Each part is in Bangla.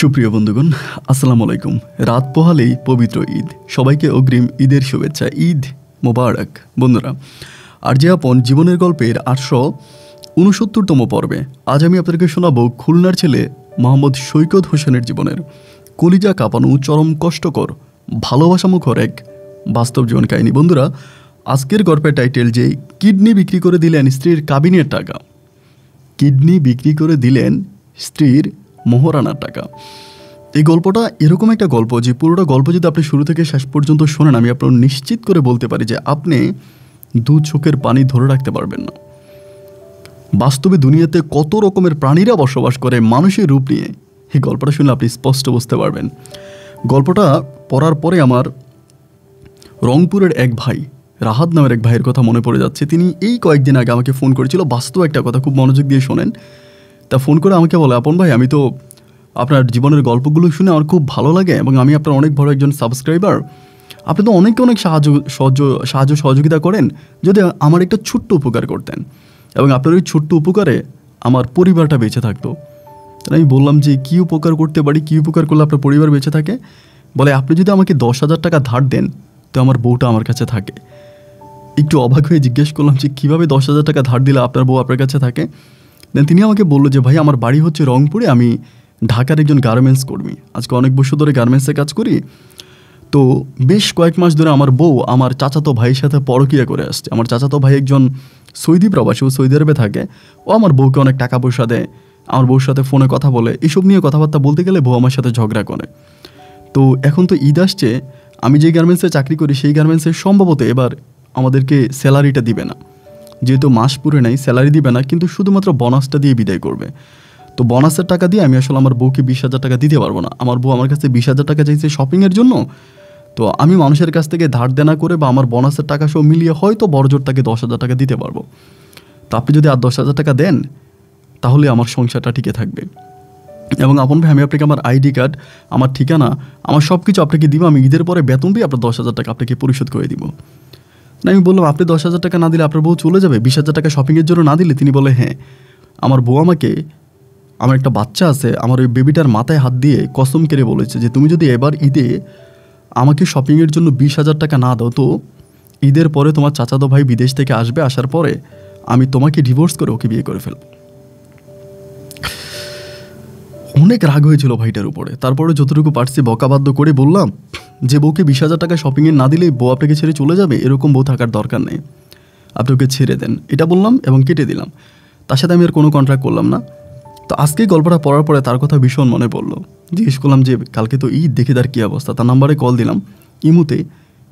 সুপ্রিয় বন্ধুগণ আসসালামু আলাইকুম রাত পোহালেই পবিত্র ঈদ সবাইকে অগ্রিম ঈদের শুভেচ্ছা ঈদ মোবারক বন্ধুরা যে আপন জীবনের গল্পের আটশো উনসত্তরতম পর্বে আজ আমি আপনাদেরকে শোনাব খুলনার ছেলে মোহাম্মদ সৈকত হোসেনের জীবনের কলিজা কাঁপানো চরম কষ্টকর ভালোবাসামুখর এক বাস্তব জীবন কাহিনী বন্ধুরা আজকের গল্পের টাইটেল যে কিডনি বিক্রি করে দিলেন স্ত্রীর কাবিনের টাকা কিডনি বিক্রি করে দিলেন স্ত্রীর মোহরানার টাকা এই গল্পটা এরকম একটা গল্প যে পুরোটা গল্প যদি আপনি শুরু থেকে শেষ পর্যন্ত শোনেন আমি আপনার নিশ্চিত করে বলতে পারি যে আপনি দু চোখের পানি ধরে রাখতে পারবেন না বাস্তবে দুনিয়াতে কত রকমের প্রাণীরা বসবাস করে মানুষের রূপ নিয়ে এই গল্পটা শুনলে আপনি স্পষ্ট বুঝতে পারবেন গল্পটা পড়ার পরে আমার রংপুরের এক ভাই রাহাত নামের এক ভাইয়ের কথা মনে পড়ে যাচ্ছে তিনি এই কয়েকদিন আগে আমাকে ফোন করেছিল বাস্তব একটা কথা খুব মনোযোগ দিয়ে শোনেন তা ফোন করে আমাকে বলে আপন ভাই আমি তো আপনার জীবনের গল্পগুলো শুনে আমার খুব ভালো লাগে এবং আমি আপনার অনেক বড় একজন সাবস্ক্রাইবার আপনি তো অনেক অনেক সাহায্য সহ্য সাহায্য সহযোগিতা করেন যদি আমার একটা ছোট্ট উপকার করতেন এবং আপনার ওই ছোট্ট উপকারে আমার পরিবারটা বেঁচে থাকতো তাহলে আমি বললাম যে কী উপকার করতে পারি কী উপকার করলে আপনার পরিবার বেঁচে থাকে বলে আপনি যদি আমাকে দশ হাজার টাকা ধার দেন তো আমার বউটা আমার কাছে থাকে একটু অবাক হয়ে জিজ্ঞেস করলাম যে কীভাবে দশ হাজার টাকা ধার দিলে আপনার বউ আপনার কাছে থাকে দেন তিনি আমাকে বললো যে ভাই আমার বাড়ি হচ্ছে রংপুরে আমি ঢাকার একজন গার্মেন্টস কর্মী আজকে অনেক বছর ধরে গার্মেন্টসে কাজ করি তো বেশ কয়েক মাস ধরে আমার বউ আমার চাচাতো ভাইয়ের সাথে পরকিয়া করে আসছে আমার চাচাতো ভাই একজন সৌদি প্রবাসী ও সৌদি আরবে থাকে ও আমার বউকে অনেক টাকা পয়সা দেয় আমার বউর সাথে ফোনে কথা বলে এসব নিয়ে কথাবার্তা বলতে গেলে বউ আমার সাথে ঝগড়া করে তো এখন তো ঈদ আসছে আমি যে গার্মেন্টসে চাকরি করি সেই গার্মেন্টসে সম্ভবত এবার আমাদেরকে স্যালারিটা দিবে না যেহেতু মাস পুরে নাই স্যালারি দিবে না কিন্তু শুধুমাত্র বোনাসটা দিয়ে বিদায় করবে তো বোনাসের টাকা দিয়ে আমি আসলে আমার বউকে বিশ হাজার টাকা দিতে পারবো না আমার বউ আমার কাছে বিশ হাজার টাকা চাইছে শপিংয়ের জন্য তো আমি মানুষের কাছ থেকে ধার দেনা করে বা আমার বোনাসের টাকা সব মিলিয়ে হয়তো বড়জোর তাকে দশ হাজার টাকা দিতে পারবো তো আপনি যদি আর দশ হাজার টাকা দেন তাহলে আমার সংসারটা টিকে থাকবে এবং আপন ভাই আমি আপনাকে আমার আইডি কার্ড আমার ঠিকানা আমার সব কিছু আপনাকে দিব আমি ঈদের পরে বেতন দিয়ে আপনার দশ হাজার টাকা আপনাকে পরিশোধ করে দিব না আমি বললাম আপনি দশ হাজার টাকা না দিলে আপনার বউ চলে যাবে বিশ হাজার টাকা শপিংয়ের জন্য না দিলে তিনি বলে হ্যাঁ আমার বউ আমাকে আমার একটা বাচ্চা আছে আমার ওই বেবিটার মাথায় হাত দিয়ে কসম কেড়ে বলেছে যে তুমি যদি এবার ঈদে আমাকে শপিংয়ের জন্য বিশ হাজার টাকা না দাও তো ঈদের পরে তোমার চাচাতো ভাই বিদেশ থেকে আসবে আসার পরে আমি তোমাকে ডিভোর্স করে ওকে বিয়ে করে ফেলবো অনেক রাগ হয়েছিল ভাইটার উপরে তারপরে যতটুকু পারছি বকাবাদ্য করে বললাম যে বউকে বিশ হাজার টাকা শপিংয়ে না দিলে বউ আপনাকে ছেড়ে চলে যাবে এরকম বউ থাকার দরকার নেই আপনি ওকে ছেড়ে দেন এটা বললাম এবং কেটে দিলাম তার সাথে আমি আর কোনো কন্ট্রাক্ট করলাম না তো আজকে গল্পটা পড়ার পরে তার কথা ভীষণ মনে পড়লো জিজ্ঞেস করলাম যে কালকে তো ঈদ দেখে তার কী অবস্থা তার নাম্বারে কল দিলাম ইমুতে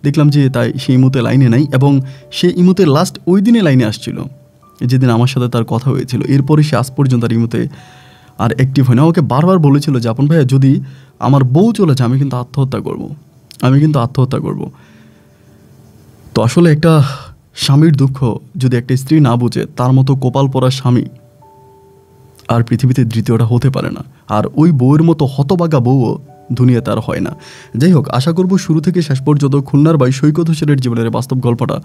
দেখলাম যে তাই সে ইমুতে লাইনে নাই এবং সে ইমুতে লাস্ট ওই দিনে লাইনে আসছিল যেদিন আমার সাথে তার কথা হয়েছিল এরপরে সে আজ পর্যন্ত তার ইমুতে আর অ্যাক্টিভ হয় না ওকে বারবার বলেছিল যে আপন ভাইয়া যদি আমার বউ চলেছে আমি কিন্তু আত্মহত্যা করব। আমি কিন্তু আত্মহত্যা করব। তো আসলে একটা স্বামীর দুঃখ যদি একটা স্ত্রী না বুঝে তার মতো কপাল পরা স্বামী আর পৃথিবীতে দ্বিতীয়টা হতে পারে না আর ওই বউয়ের মতো হতবাগা বউও দুনিয়াতে আর হয় না যাই হোক আশা করব শুরু থেকে শেষ পর্যন্ত খুলনার বাই সৈকত হোসেনের জীবনের বাস্তব গল্পটা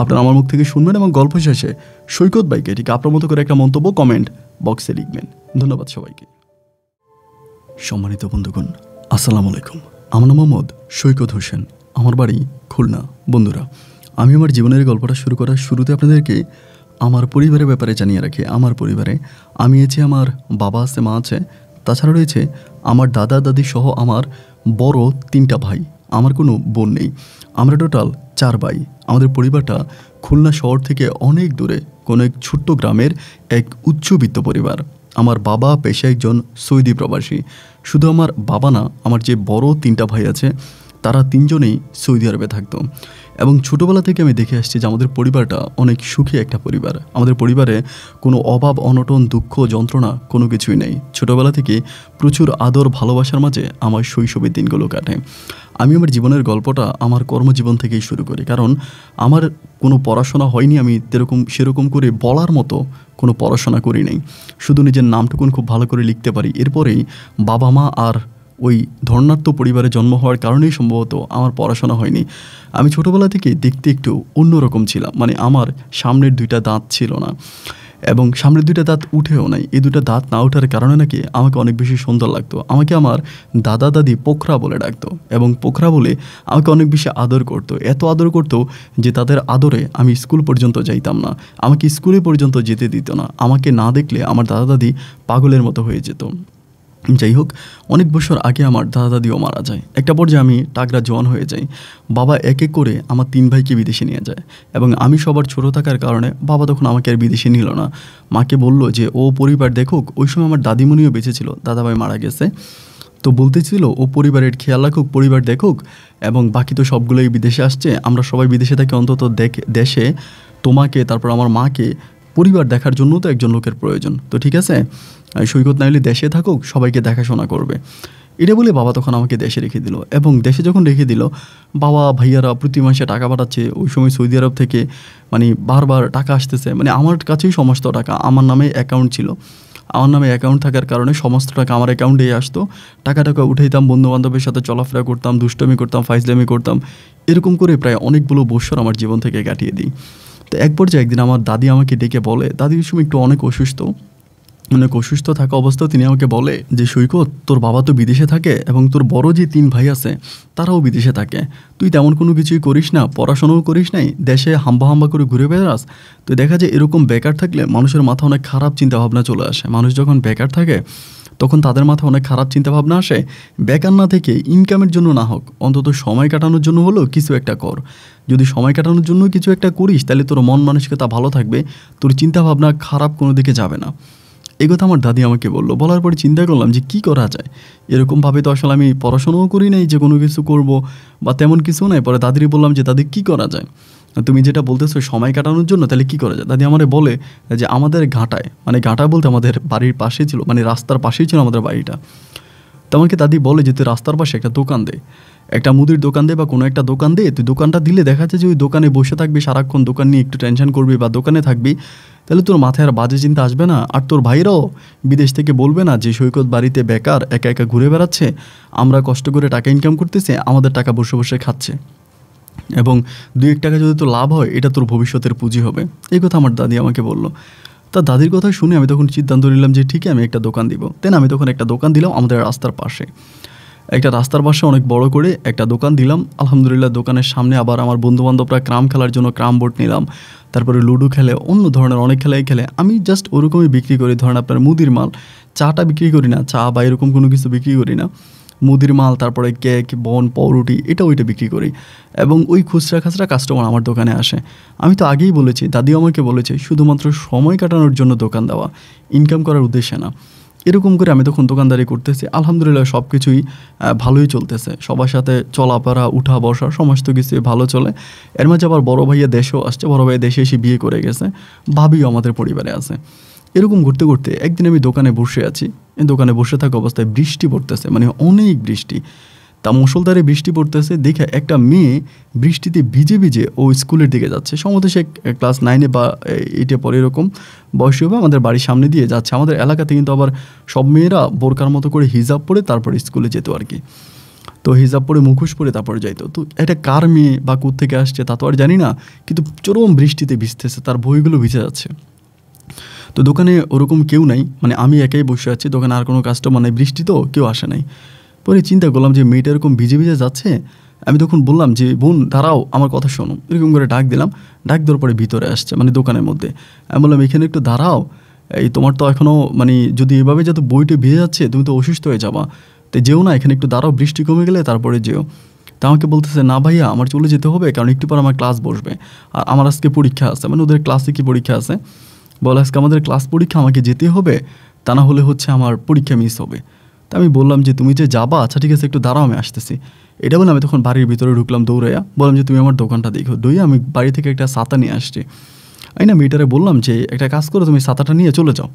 আপনারা আমার মুখ থেকে শুনবেন এবং গল্প শেষে সৈকত বাইকে এটিকে আপনার মতো করে একটা মন্তব্য কমেন্ট বক্সে লিখবেন ধন্যবাদ সবাইকে সম্মানিত বন্ধুগণ আসসালামু আলাইকুম আমার নাম মোহাম্মদ সৈকত হোসেন আমার বাড়ি খুলনা বন্ধুরা আমি আমার জীবনের গল্পটা শুরু করার শুরুতে আপনাদেরকে আমার পরিবারের ব্যাপারে জানিয়ে রাখি আমার পরিবারে আমি আছি আমার বাবা আছে মা আছে তাছাড়া রয়েছে আমার দাদা দাদি সহ আমার বড় তিনটা ভাই আমার কোনো বোন নেই আমরা টোটাল চার ভাই আমাদের পরিবারটা খুলনা শহর থেকে অনেক দূরে কোনো এক ছোট্ট গ্রামের এক উচ্চবিত্ত পরিবার আমার বাবা পেশা একজন সৌদি প্রবাসী শুধু আমার বাবা না আমার যে বড় তিনটা ভাই আছে তারা তিনজনেই সৌদি আরবে থাকতো এবং ছোটোবেলা থেকে আমি দেখে আসছি যে আমাদের পরিবারটা অনেক সুখী একটা পরিবার আমাদের পরিবারে কোনো অভাব অনটন দুঃখ যন্ত্রণা কোনো কিছুই নেই ছোটোবেলা থেকে প্রচুর আদর ভালোবাসার মাঝে আমার শৈশবের দিনগুলো কাটে আমি আমার জীবনের গল্পটা আমার কর্মজীবন থেকেই শুরু করি কারণ আমার কোনো পড়াশোনা হয়নি আমি তেরকম সেরকম করে বলার মতো কোনো পড়াশোনা করি নাই শুধু নিজের নামটুকুন খুব ভালো করে লিখতে পারি এরপরেই বাবা মা আর ওই ধর্ণার্থ পরিবারে জন্ম হওয়ার কারণেই সম্ভবত আমার পড়াশোনা হয়নি আমি ছোটোবেলা থেকে দেখতে একটু অন্যরকম ছিলাম মানে আমার সামনের দুইটা দাঁত ছিল না এবং সামনের দুইটা দাঁত উঠেও নাই এই দুটা দাঁত না ওঠার কারণে নাকি আমাকে অনেক বেশি সুন্দর লাগতো আমাকে আমার দাদা দাদি পোখরা বলে ডাকতো এবং পোখরা বলে আমাকে অনেক বেশি আদর করত এত আদর করতো যে তাদের আদরে আমি স্কুল পর্যন্ত যাইতাম না আমাকে স্কুলে পর্যন্ত যেতে দিত না আমাকে না দেখলে আমার দাদা দাদি পাগলের মতো হয়ে যেত যাই হোক অনেক বছর আগে আমার দাদা দাদিও মারা যায় একটা পর্যায়ে আমি টাকরা জোয়ান হয়ে যাই বাবা এক এক করে আমার তিন ভাইকে বিদেশে নিয়ে যায় এবং আমি সবার ছোট থাকার কারণে বাবা তখন আমাকে আর বিদেশে নিল না মাকে বলল যে ও পরিবার দেখুক ওই সময় আমার দাদিমণিও বেঁচে ছিল দাদাভাই মারা গেছে তো বলতেছিল ও পরিবারের খেয়াল রাখুক পরিবার দেখুক এবং বাকি তো সবগুলোই বিদেশে আসছে আমরা সবাই বিদেশে থাকি অন্তত দেখ দেশে তোমাকে তারপর আমার মাকে পরিবার দেখার জন্য তো একজন লোকের প্রয়োজন তো ঠিক আছে সৈকত হলে দেশে থাকুক সবাইকে দেখাশোনা করবে এটা বলে বাবা তখন আমাকে দেশে রেখে দিল এবং দেশে যখন রেখে দিল বাবা ভাইয়ারা প্রতি মাসে টাকা পাঠাচ্ছে ওই সময় সৌদি আরব থেকে মানে বারবার টাকা আসতেছে মানে আমার কাছেই সমস্ত টাকা আমার নামে অ্যাকাউন্ট ছিল আমার নামে অ্যাকাউন্ট থাকার কারণে সমস্ত টাকা আমার অ্যাকাউন্টেই আসতো টাকা টাকা উঠাইতাম বন্ধুবান্ধবের সাথে চলাফেরা করতাম দুষ্টমি করতাম ফাইজলামি করতাম এরকম করে প্রায় অনেকগুলো বৎসর আমার জীবন থেকে কাটিয়ে দিই তো এক পর্যায়ে একদিন আমার দাদি আমাকে ডেকে বলে দাদি সময় একটু অনেক অসুস্থ অনেক অসুস্থ থাকা অবস্থাও তিনি আমাকে বলে যে সৈকত তোর বাবা তো বিদেশে থাকে এবং তোর বড় যে তিন ভাই আছে তারাও বিদেশে থাকে তুই তেমন কোনো কিছুই করিস না পড়াশোনাও করিস নাই দেশে হাম্বা হাম্বা করে ঘুরে বেড়াস তো দেখা যায় এরকম বেকার থাকলে মানুষের মাথা অনেক খারাপ চিন্তাভাবনা চলে আসে মানুষ যখন বেকার থাকে তখন তাদের মাথায় অনেক খারাপ চিন্তাভাবনা আসে বেকার না থেকে ইনকামের জন্য না হোক অন্তত সময় কাটানোর জন্য হলেও কিছু একটা কর যদি সময় কাটানোর জন্য কিছু একটা করিস তাহলে তোর মন মানসিকতা ভালো থাকবে তোর চিন্তাভাবনা খারাপ কোনো দিকে যাবে না এই কথা আমার দাদি আমাকে বললো বলার পরে চিন্তা করলাম যে কি করা যায় এরকমভাবে তো আসলে আমি পড়াশোনাও করি নাই যে কোনো কিছু করব বা তেমন কিছু নাই পরে দাদিরই বললাম যে দাদি কি করা যায় তুমি যেটা বলতেছো সময় কাটানোর জন্য তাহলে কি করা যায় দাদি আমার বলে যে আমাদের ঘাটায় মানে ঘাটা বলতে আমাদের বাড়ির পাশেই ছিল মানে রাস্তার পাশেই ছিল আমাদের বাড়িটা তো আমাকে দাদি বলে যে তুই রাস্তার পাশে একটা দোকান দে একটা মুদির দোকান দে বা কোনো একটা দোকান দে তুই দোকানটা দিলে দেখা যাচ্ছে যে ওই দোকানে বসে থাকবি সারাক্ষণ দোকান নিয়ে একটু টেনশন করবি বা দোকানে থাকবি তাহলে তোর মাথায় আর বাজে চিন্তা আসবে না আর তোর ভাইরাও বিদেশ থেকে বলবে না যে সৈকত বাড়িতে বেকার একা একা ঘুরে বেড়াচ্ছে আমরা কষ্ট করে টাকা ইনকাম করতেছে আমাদের টাকা বসে বসে খাচ্ছে এবং দু এক টাকা যদি তো লাভ হয় এটা তোর ভবিষ্যতের পুঁজি হবে এই কথা আমার দাদি আমাকে বলল তা দাদির কথা শুনে আমি তখন সিদ্ধান্ত নিলাম যে ঠিকই আমি একটা দোকান দিব তেন আমি তখন একটা দোকান দিলাম আমাদের রাস্তার পাশে একটা রাস্তার পাশে অনেক বড় করে একটা দোকান দিলাম আলহামদুলিল্লাহ দোকানের সামনে আবার আমার বন্ধুবান্ধবরা ক্রাম খেলার জন্য ক্রাম বোর্ড নিলাম তারপরে লুডো খেলে অন্য ধরনের অনেক খেলাই খেলে আমি জাস্ট ওরকমই বিক্রি করি ধরেন আপনার মুদির মাল চাটা বিক্রি করি না চা বা এরকম কোনো কিছু বিক্রি করি না মুদির মাল তারপরে কেক বন পরুটি এটা ওইটা বিক্রি করি এবং ওই খুচরা খাচরা কাস্টমার আমার দোকানে আসে আমি তো আগেই বলেছি দাদিও আমাকে বলেছে শুধুমাত্র সময় কাটানোর জন্য দোকান দেওয়া ইনকাম করার উদ্দেশ্যে না এরকম করে আমি তখন দোকানদারি করতেছি আলহামদুলিল্লাহ সব কিছুই ভালোই চলতেছে সবার সাথে চলাফেরা উঠা বসা সমস্ত কিছুই ভালো চলে এর মাঝে আবার বড় ভাইয়া দেশেও আসছে বড় ভাইয়া দেশে এসে বিয়ে করে গেছে ভাবিও আমাদের পরিবারে আছে এরকম ঘুরতে ঘুরতে একদিন আমি দোকানে বসে আছি দোকানে বসে থাকা অবস্থায় বৃষ্টি পড়তেছে মানে অনেক বৃষ্টি তা মুসলধারে বৃষ্টি পড়তেছে দেখে একটা মেয়ে বৃষ্টিতে ভিজে ভিজে ও স্কুলের দিকে যাচ্ছে সম্ভবত সে ক্লাস নাইনে বা এইটে পরে এরকম বয়সী হবে আমাদের বাড়ির সামনে দিয়ে যাচ্ছে আমাদের এলাকাতে কিন্তু আবার সব মেয়েরা বোরকার মতো করে হিজাব পরে তারপরে স্কুলে যেত আর কি তো হিজাব পরে মুখোশ পরে তারপরে যাইত তো এটা কার মেয়ে বা থেকে আসছে তা তো আর জানি না কিন্তু চরম বৃষ্টিতে ভিজতেছে তার বইগুলো ভিজে যাচ্ছে তো দোকানে ওরকম কেউ নাই মানে আমি একাই বসে আছি দোকানে আর কোনো কাস্টমার নাই বৃষ্টি তো কেউ আসে নাই পরে চিন্তা করলাম যে মেয়েটা এরকম ভিজে ভিজে যাচ্ছে আমি তখন বললাম যে বোন দাঁড়াও আমার কথা শোনো এরকম করে ডাক দিলাম ডাক দেওয়ার পরে ভিতরে আসছে মানে দোকানের মধ্যে আমি বললাম এখানে একটু দাঁড়াও এই তোমার তো এখনও মানে যদি এভাবে যাতে বইটি ভিজে যাচ্ছে তুমি তো অসুস্থ হয়ে যাবা তো যেও না এখানে একটু দাঁড়াও বৃষ্টি কমে গেলে তারপরে যেও তা আমাকে বলতেছে না ভাইয়া আমার চলে যেতে হবে কারণ একটু পর আমার ক্লাস বসবে আর আমার আজকে পরীক্ষা আছে মানে ওদের ক্লাসে কি পরীক্ষা আছে বলে আজকে আমাদের ক্লাস পরীক্ষা আমাকে যেতে হবে তা না হলে হচ্ছে আমার পরীক্ষা মিস হবে তা আমি বললাম যে তুমি যে যাবা আচ্ছা ঠিক আছে একটু দাঁড়াও আমি আসতেছি এটা বলে আমি তখন বাড়ির ভিতরে ঢুকলাম দৌড়াইয়া বললাম যে তুমি আমার দোকানটা দেখো দই আমি বাড়ি থেকে একটা ছাতা নিয়ে আসছি আমি না মেয়েটারে বললাম যে একটা কাজ করো তুমি ছাতাটা নিয়ে চলে যাও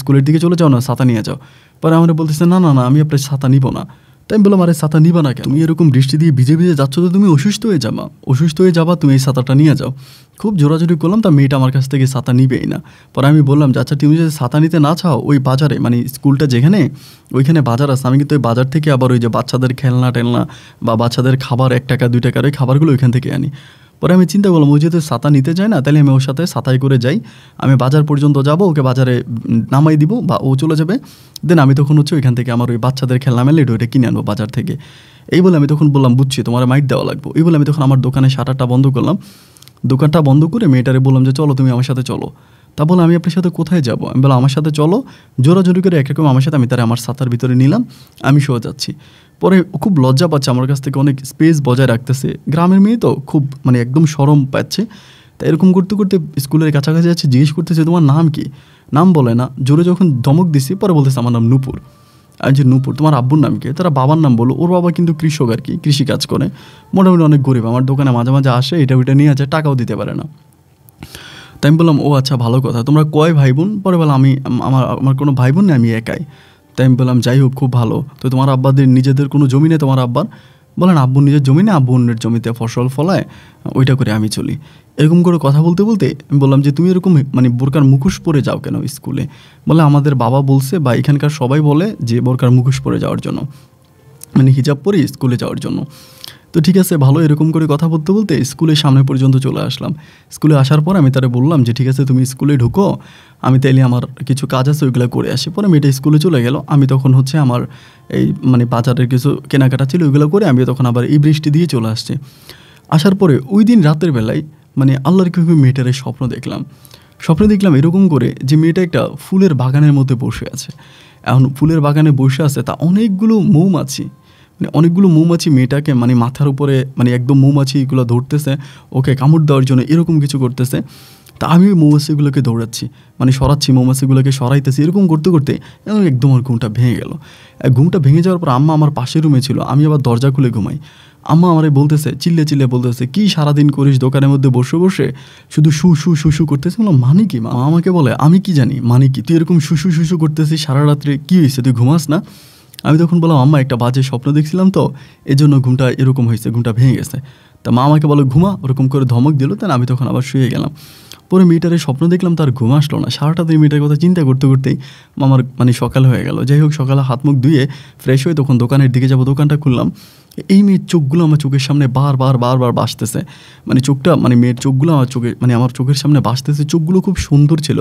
স্কুলের দিকে চলে যাও না সাঁতা নিয়ে যাও পরে আমার বলতেছে না না না আমি আপনার ছাতা নিব না তাই আমি বললাম আরে ছাতা নিবা না কেন তুমি এরকম বৃষ্টি দিয়ে ভিজে ভিজে যাচ্ছ তো তুমি অসুস্থ হয়ে যাবা অসুস্থ হয়ে যাবা তুমি এই ছাতাটা নিয়ে যাও খুব জোরাজোরি করলাম তা মেয়েটা আমার কাছ থেকে ছাতা নিবেই না পরে আমি বললাম যে আচ্ছা তুমি যদি ছাতা নিতে না চাও ওই বাজারে মানে স্কুলটা যেখানে ওইখানে বাজার আছে আমি কিন্তু ওই বাজার থেকে আবার ওই যে বাচ্চাদের খেলনা টেলনা বা বাচ্চাদের খাবার এক টাকা দুই টাকার ওই খাবারগুলো ওইখান থেকে আনি পরে আমি চিন্তা করলাম ও যেহেতু ছাতা নিতে যায় না তাহলে আমি ওর সাথে সাঁতাই করে যাই আমি বাজার পর্যন্ত যাব ওকে বাজারে নামাই দিব বা ও চলে যাবে দেন আমি তখন হচ্ছে ওইখান থেকে আমার ওই বাচ্চাদের খেলনা মেলে ওইটা কিনে আনবো বাজার থেকে এই বলে আমি তখন বললাম বুঝছি তোমার মাইট দেওয়া লাগবে এই বলে আমি তখন আমার দোকানে শাটারটা বন্ধ করলাম দোকানটা বন্ধ করে মেয়েটারে বললাম যে চলো তুমি আমার সাথে চলো তা বললাম আমি আপনার সাথে কোথায় যাব আমি বললাম আমার সাথে চলো জোরাজোরি করে একরকম আমার সাথে আমি তারা আমার সাঁতার ভিতরে নিলাম আমি শোয়া যাচ্ছি পরে খুব লজ্জা পাচ্ছে আমার কাছ থেকে অনেক স্পেস বজায় রাখতেছে গ্রামের মেয়ে তো খুব মানে একদম সরম পাচ্ছে তা এরকম করতে করতে স্কুলের কাছাকাছি যাচ্ছে জিজ্ঞেস করতেছে তোমার নাম কি নাম বলে না জোরে যখন ধমক দিছি পরে বলতেছে আমার নাম নূপুর আমি যে নূপুর তোমার আব্বুর নাম কি তারা বাবার নাম বলো ওর বাবা কিন্তু কৃষক আর কি কৃষি কাজ করে মোটামুটি অনেক গরিব আমার দোকানে মাঝে মাঝে আসে এটা ওইটা নিয়ে আছে টাকাও দিতে পারে না তাই আমি বললাম ও আচ্ছা ভালো কথা তোমরা কয় ভাই বোন পরে বললাম আমি আমার আমার কোনো ভাই বোন নেই আমি একাই তাই আমি বললাম যাই হোক খুব ভালো তো তোমার আব্বাদের নিজেদের কোনো জমি নেই তোমার আব্বার বলেন আব্বু নিজের জমি না আব্বু অন্যের জমিতে ফসল ফলায় ওইটা করে আমি চলি এরকম করে কথা বলতে বলতে আমি বললাম যে তুমি এরকম মানে বোরকার মুখোশ পরে যাও কেন স্কুলে বলে আমাদের বাবা বলছে বা এখানকার সবাই বলে যে বোরকার মুখোশ পরে যাওয়ার জন্য মানে হিজাব পরে স্কুলে যাওয়ার জন্য তো ঠিক আছে ভালো এরকম করে কথা বলতে বলতে স্কুলের সামনে পর্যন্ত চলে আসলাম স্কুলে আসার পর আমি তারা বললাম যে ঠিক আছে তুমি স্কুলে ঢুকো আমি তাইলে আমার কিছু কাজ আছে ওইগুলো করে আসি পরে মেয়েটা স্কুলে চলে গেল আমি তখন হচ্ছে আমার এই মানে বাজারের কিছু কেনাকাটা ছিল ওইগুলো করে আমি তখন আবার এই বৃষ্টি দিয়ে চলে আসছি আসার পরে ওই দিন রাতের বেলায় মানে আল্লাহর কেউ মেয়েটার স্বপ্ন দেখলাম স্বপ্নে দেখলাম এরকম করে যে মেয়েটা একটা ফুলের বাগানের মধ্যে বসে আছে এখন ফুলের বাগানে বসে আছে তা অনেকগুলো মৌমাছি মানে অনেকগুলো মৌমাছি মেয়েটাকে মানে মাথার উপরে মানে একদম মৌমাছিগুলো ধরতেছে ওকে কামড় দেওয়ার জন্য এরকম কিছু করতেছে তা আমি ওই মৌমাছিগুলোকে দৌড়াচ্ছি মানে সরাচ্ছি মৌমাছিগুলোকে সরাইতেছি এরকম করতে করতে একদম আর ঘুমটা ভেঙে গেল ঘুমটা ভেঙে যাওয়ার পর আম্মা আমার পাশের রুমে ছিল আমি আবার দরজা খুলে ঘুমাই আম্মা আমারে বলতেছে চিল্লে চিল্লে বলতেছে কি সারাদিন করিস দোকানের মধ্যে বসে বসে শুধু সু সু শু শু করতেছে বললাম মানে কি মা আমাকে বলে আমি কি জানি মানে কি তুই এরকম শু শু সু সু করতেছিস সারা রাত্রে কী হয়েছে তুই ঘুমাস না আমি তখন বললাম আম্মা একটা বাজে স্বপ্ন দেখছিলাম তো এই জন্য ঘুমটা এরকম হয়েছে ঘুমটা ভেঙে গেছে তা মা আমাকে বলো ঘুমা ওরকম করে ধমক দিল তাই আমি তখন আবার শুয়ে গেলাম পরে মেয়েটারে স্বপ্ন দেখলাম তার ঘুম আসলো না সারাটা দিন মেয়েটার কথা চিন্তা করতে করতেই আমার মানে সকাল হয়ে গেল যাই হোক সকালে হাত মুখ ধুয়ে ফ্রেশ হয়ে তখন দোকানের দিকে যাবো দোকানটা খুললাম এই মেয়ের চোখগুলো আমার চোখের সামনে বারবার বারবার বাসতেছে মানে চোখটা মানে মেয়ের চোখগুলো আমার চোখে মানে আমার চোখের সামনে বাসতেছে চোখগুলো খুব সুন্দর ছিল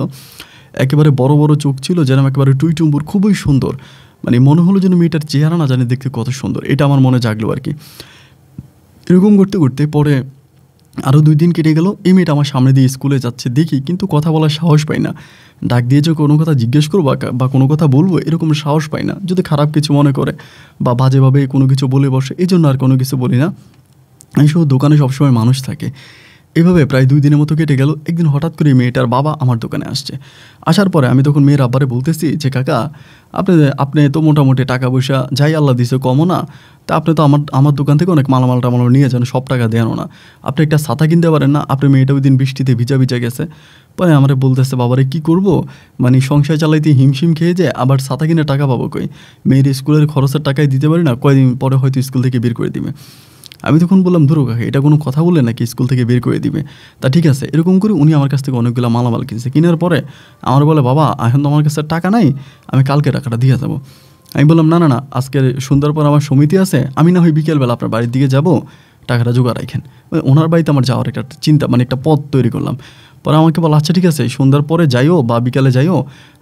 একেবারে বড় বড় চোখ ছিল যেরকম একেবারে টুই টুম্বুর খুবই সুন্দর মানে মনে হলো যেন মেয়েটার চেহারা না জানি দেখতে কত সুন্দর এটা আমার মনে জাগলো আর কি এরকম করতে করতে পরে আরও দুই দিন কেটে গেল এই মেয়েটা আমার সামনে দিয়ে স্কুলে যাচ্ছে দেখি কিন্তু কথা বলার সাহস পাই না ডাক দিয়ে যে কোনো কথা জিজ্ঞেস করবো বা কোনো কথা বলবো এরকম সাহস পাই না যদি খারাপ কিছু মনে করে বা বাজেভাবে কোনো কিছু বলে বসে এই জন্য আর কোনো কিছু বলি না আমি শুধু দোকানে সবসময় মানুষ থাকে এভাবে প্রায় দুই দিনের মতো কেটে গেল একদিন হঠাৎ করে মেয়েটার বাবা আমার দোকানে আসছে আসার পরে আমি তখন মেয়ের আব্বারে বলতেছি যে কাকা আপনি আপনি তো মোটামুটি টাকা পয়সা যাই আল্লাহ দিছে কমও না তা আপনি তো আমার আমার দোকান থেকে অনেক মালামাল টামাল নিয়ে যান সব টাকা দেনও না আপনি একটা ছাতা কিনতে পারেন না আপনি মেয়েটা ওই দিন বৃষ্টিতে ভিজা ভিজা গেছে পরে আমার বলতেছে বাবারে কি করব মানে সংসার চালাইতে হিমশিম খেয়ে যে আবার ছাতা কিনে টাকা পাবো কই মেয়ের স্কুলের খরচের টাকায় দিতে পারি না কয়দিন পরে হয়তো স্কুল থেকে বের করে দিবে আমি তখন বললাম ধরো কাকা এটা কোনো কথা বলে নাকি স্কুল থেকে বের করে দিবে তা ঠিক আছে এরকম করে উনি আমার কাছ থেকে অনেকগুলো মালামাল কিনছে কেনার পরে আমার বলে বাবা এখন তো আমার কাছে টাকা নাই আমি কালকে টাকাটা দিয়ে যাবো আমি বললাম না না না আজকে সন্ধ্যার পর আমার সমিতি আছে আমি না হয় বিকেলবেলা আপনার বাড়ির দিকে যাব টাকাটা জোগাড় রাখেন মানে ওনার বাড়িতে আমার যাওয়ার একটা চিন্তা মানে একটা পথ তৈরি করলাম পরে আমাকে বলো আচ্ছা ঠিক আছে সন্ধ্যার পরে যাইও বা বিকালে যাইও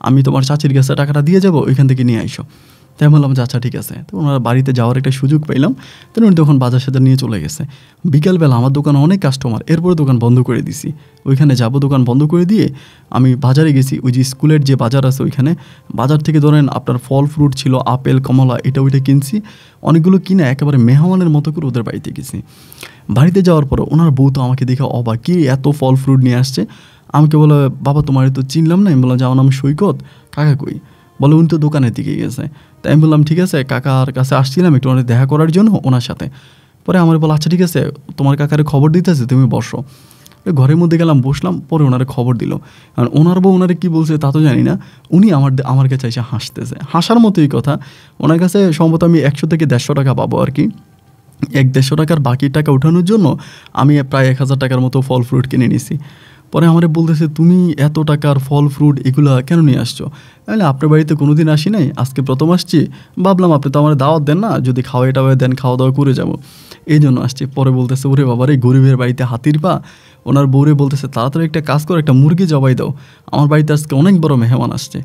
আমি তোমার চাচির কাছে টাকাটা দিয়ে যাবো ওইখান থেকে নিয়ে আইসো তাই আমি বললাম যে আচ্ছা ঠিক আছে তো ওনার বাড়িতে যাওয়ার একটা সুযোগ পাইলাম তো উনি তখন বাজার সাজার নিয়ে চলে গেছে বিকালবেলা আমার দোকানে অনেক কাস্টমার এরপরে দোকান বন্ধ করে দিছি ওইখানে যাব দোকান বন্ধ করে দিয়ে আমি বাজারে গেছি ওই যে স্কুলের যে বাজার আছে ওইখানে বাজার থেকে ধরেন আপনার ফল ফ্রুট ছিল আপেল কমলা এটা ওইটা কিনছি অনেকগুলো কিনে একেবারে মেহমানের মতো করে ওদের বাড়িতে গেছি বাড়িতে যাওয়ার পর ওনার বউ তো আমাকে দেখে অবাক কি এত ফল ফ্রুট নিয়ে আসছে আমাকে বলে বাবা তোমার তো চিনলাম না আমি বললাম যে আমার নাম সৈকত কাকা কই বলে উনি তো দোকানের দিকে গেছে তাই আমি বললাম ঠিক আছে কাকার কাছে আসছিলাম একটু অনেক দেখা করার জন্য ওনার সাথে পরে আমার বলো আচ্ছা ঠিক আছে তোমার কাকারে খবর দিতেছে তুমি বসো ঘরের মধ্যে গেলাম বসলাম পরে ওনারে খবর দিল কারণ ওনার বউ ওনারে কী বলছে তা তো জানি না উনি আমার আমার কাছে এসে হাসতেছে হাসার মতোই কথা ওনার কাছে সম্ভবত আমি একশো থেকে দেড়শো টাকা পাবো আর কি এক দেড়শো টাকার বাকি টাকা উঠানোর জন্য আমি প্রায় এক হাজার টাকার মতো ফল ফ্রুট কিনে নিছি পরে আমার বলতেছে তুমি এত টাকার ফল ফ্রুট এগুলো কেন নিয়ে আসছো তাহলে আপনার বাড়িতে কোনো দিন আসি নাই আজকে প্রথম আসছি ভাবলাম আপনি তো আমার দাওয়াত দেন না যদি খাওয়াই টাওয়াই দেন খাওয়া দাওয়া করে যাবো এই জন্য আসছি পরে বলতেছে ওরে বাবার এই গরিবের বাড়িতে হাতির পা ওনার বউরে বলতেছে তাড়াতাড়ি একটা কাজ করো একটা মুরগি জবাই দাও আমার বাড়িতে আজকে অনেক বড় মেহমান আসছে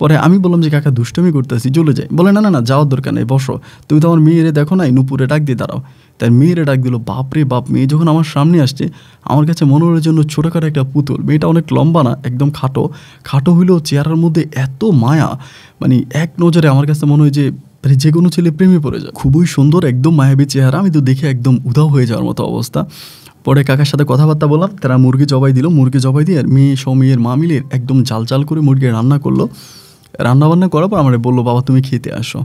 পরে আমি বললাম যে কাকা দুষ্টমি করতেছি চলে যাই বলে না না না যাওয়ার দরকার নেই বসো তুমি তো আমার মেয়েরে দেখো নাই নুপুরে ডাক দিয়ে দাঁড়াও তাই মেয়েরে ডাক দিল বাপরে বাপ মেয়ে যখন আমার সামনে আসছে আমার কাছে মনোরের জন্য ছোটোখাটো একটা পুতুল মেয়েটা অনেক লম্বা না একদম খাটো খাটো হইলেও চেহারার মধ্যে এত মায়া মানে এক নজরে আমার কাছে মনে হয় যে তাহলে মানে যে কোনো ছেলে প্রেমে পড়ে যায় খুবই সুন্দর একদম মায়াবী চেহারা আমি তো দেখে একদম উধাও হয়ে যাওয়ার মতো অবস্থা পরে কাকার সাথে কথাবার্তা বললাম তারা মুরগি জবাই দিল মুরগি জবাই দিয়ে আর মেয়ে সব মেয়ের মা মিলে একদম জাল জাল করে মুরগি রান্না করলো রান্নাবান্না করার পর আমার বললো বাবা তুমি খেতে আসো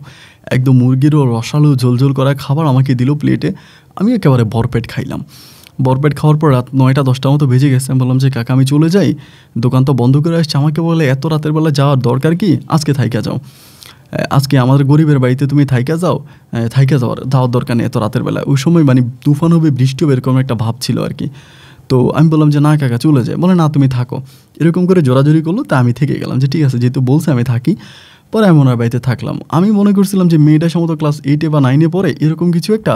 একদম মুরগিরও রসালো ঝোলঝোল করা খাবার আমাকে দিল প্লেটে আমি একেবারে বরপেট খাইলাম বরপেট খাওয়ার পর রাত নয়টা দশটার মতো ভেজে গেছে আমি বললাম যে কাকা আমি চলে যাই দোকান তো বন্ধ করে আসছে আমাকে বলে এত রাতের বেলা যাওয়ার দরকার কি আজকে থাইকা যাও আজকে আমাদের গরিবের বাড়িতে তুমি থাইকা যাও থাইকা যাওয়ার যাওয়ার দরকার নেই এত রাতের বেলা ওই সময় মানে তুফান হবে বৃষ্টি হবে এরকম একটা ভাব ছিল আর কি তো আমি বললাম যে না কাকা চলে যায় বলে না তুমি থাকো এরকম করে জোরাজোরি করলো তা আমি থেকে গেলাম যে ঠিক আছে যেহেতু বলছে আমি থাকি পরে আমি ওনার বাড়িতে থাকলাম আমি মনে করছিলাম যে মেয়েটা সম্ভবত ক্লাস এইটে বা নাইনে পড়ে এরকম কিছু একটা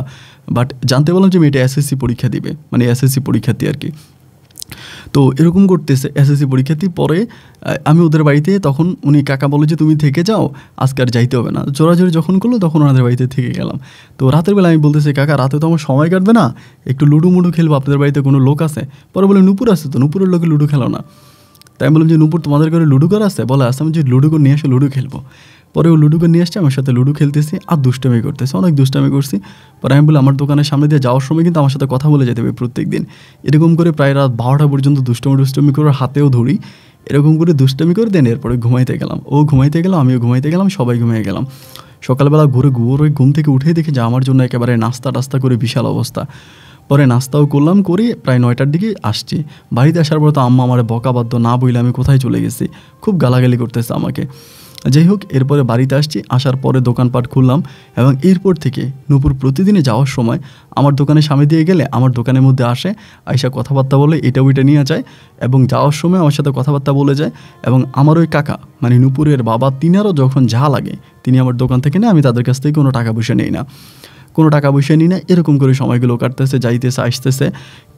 বাট জানতে পারলাম যে মেয়েটা এসএসসি পরীক্ষা দিবে মানে এসএসসি পরীক্ষার্থী আর কি তো এরকম করতেছে এসএসসি পরীক্ষার্থী পরে আমি ওদের বাড়িতে তখন উনি কাকা বলে যে তুমি থেকে যাও আজকে আর যাইতে হবে না জোরাজোরি যখন করলো তখন ওনাদের বাড়িতে থেকে গেলাম তো রাতের বেলা আমি বলতেছি কাকা রাতে তো আমার সময় কাটবে না একটু লুডু মুডু খেলবো আপনাদের বাড়িতে কোনো লোক আছে পরে বলে নুপুর আছে তো নুপুরের লোকে লুডু খেলো না তাই বললাম যে নুপুর তোমাদের ঘরে লুডু করা আছে বলে আসতাম যে লুডু করে নিয়ে এসে লুডু খেলবো পরে ও লুডুকে নিয়ে আসছে আমার সাথে লুডু খেলতেছে আর দুষ্টামি করতেছে অনেক দুষ্টামি করছি পরে আমি বলি আমার দোকানের সামনে দিয়ে যাওয়ার সময় কিন্তু আমার সাথে কথা বলে যেতে হবে প্রত্যেক দিন এরকম করে প্রায় রাত বারোটা পর্যন্ত দুষ্টমি দুষ্টমি করে হাতেও ধরি এরকম করে দুষ্টামি করে দেন এরপরে ঘুমাইতে গেলাম ও ঘুমাইতে গেলাম আমিও ঘুমাইতে গেলাম সবাই ঘুমিয়ে গেলাম সকালবেলা ঘুরে ঘুরে ঘুম থেকে উঠে দেখি যে আমার জন্য একেবারে নাস্তা টাস্তা করে বিশাল অবস্থা পরে নাস্তাও করলাম করে প্রায় নয়টার দিকে আসছি বাড়িতে আসার পর তো আম্মা আমার বকাবাদ্য না বইলে আমি কোথায় চলে গেছি খুব গালাগালি করতেছে আমাকে যাই হোক এরপরে বাড়িতে আসছি আসার পরে দোকানপাট খুললাম এবং এরপর থেকে নূপুর প্রতিদিনে যাওয়ার সময় আমার দোকানের সামনে দিয়ে গেলে আমার দোকানের মধ্যে আসে আইসা কথাবার্তা বলে এটা ওইটা নিয়ে যায় এবং যাওয়ার সময় আমার সাথে কথাবার্তা বলে যায় এবং আমার ওই কাকা মানে নূপুরের বাবা তিনারও যখন যা লাগে তিনি আমার দোকান থেকে নেয় আমি তাদের কাছ থেকে কোনো টাকা পয়সা নেই না কোনো টাকা পয়সা নিই না এরকম করে সময়গুলো কাটতেছে যাইতেছে আসতেছে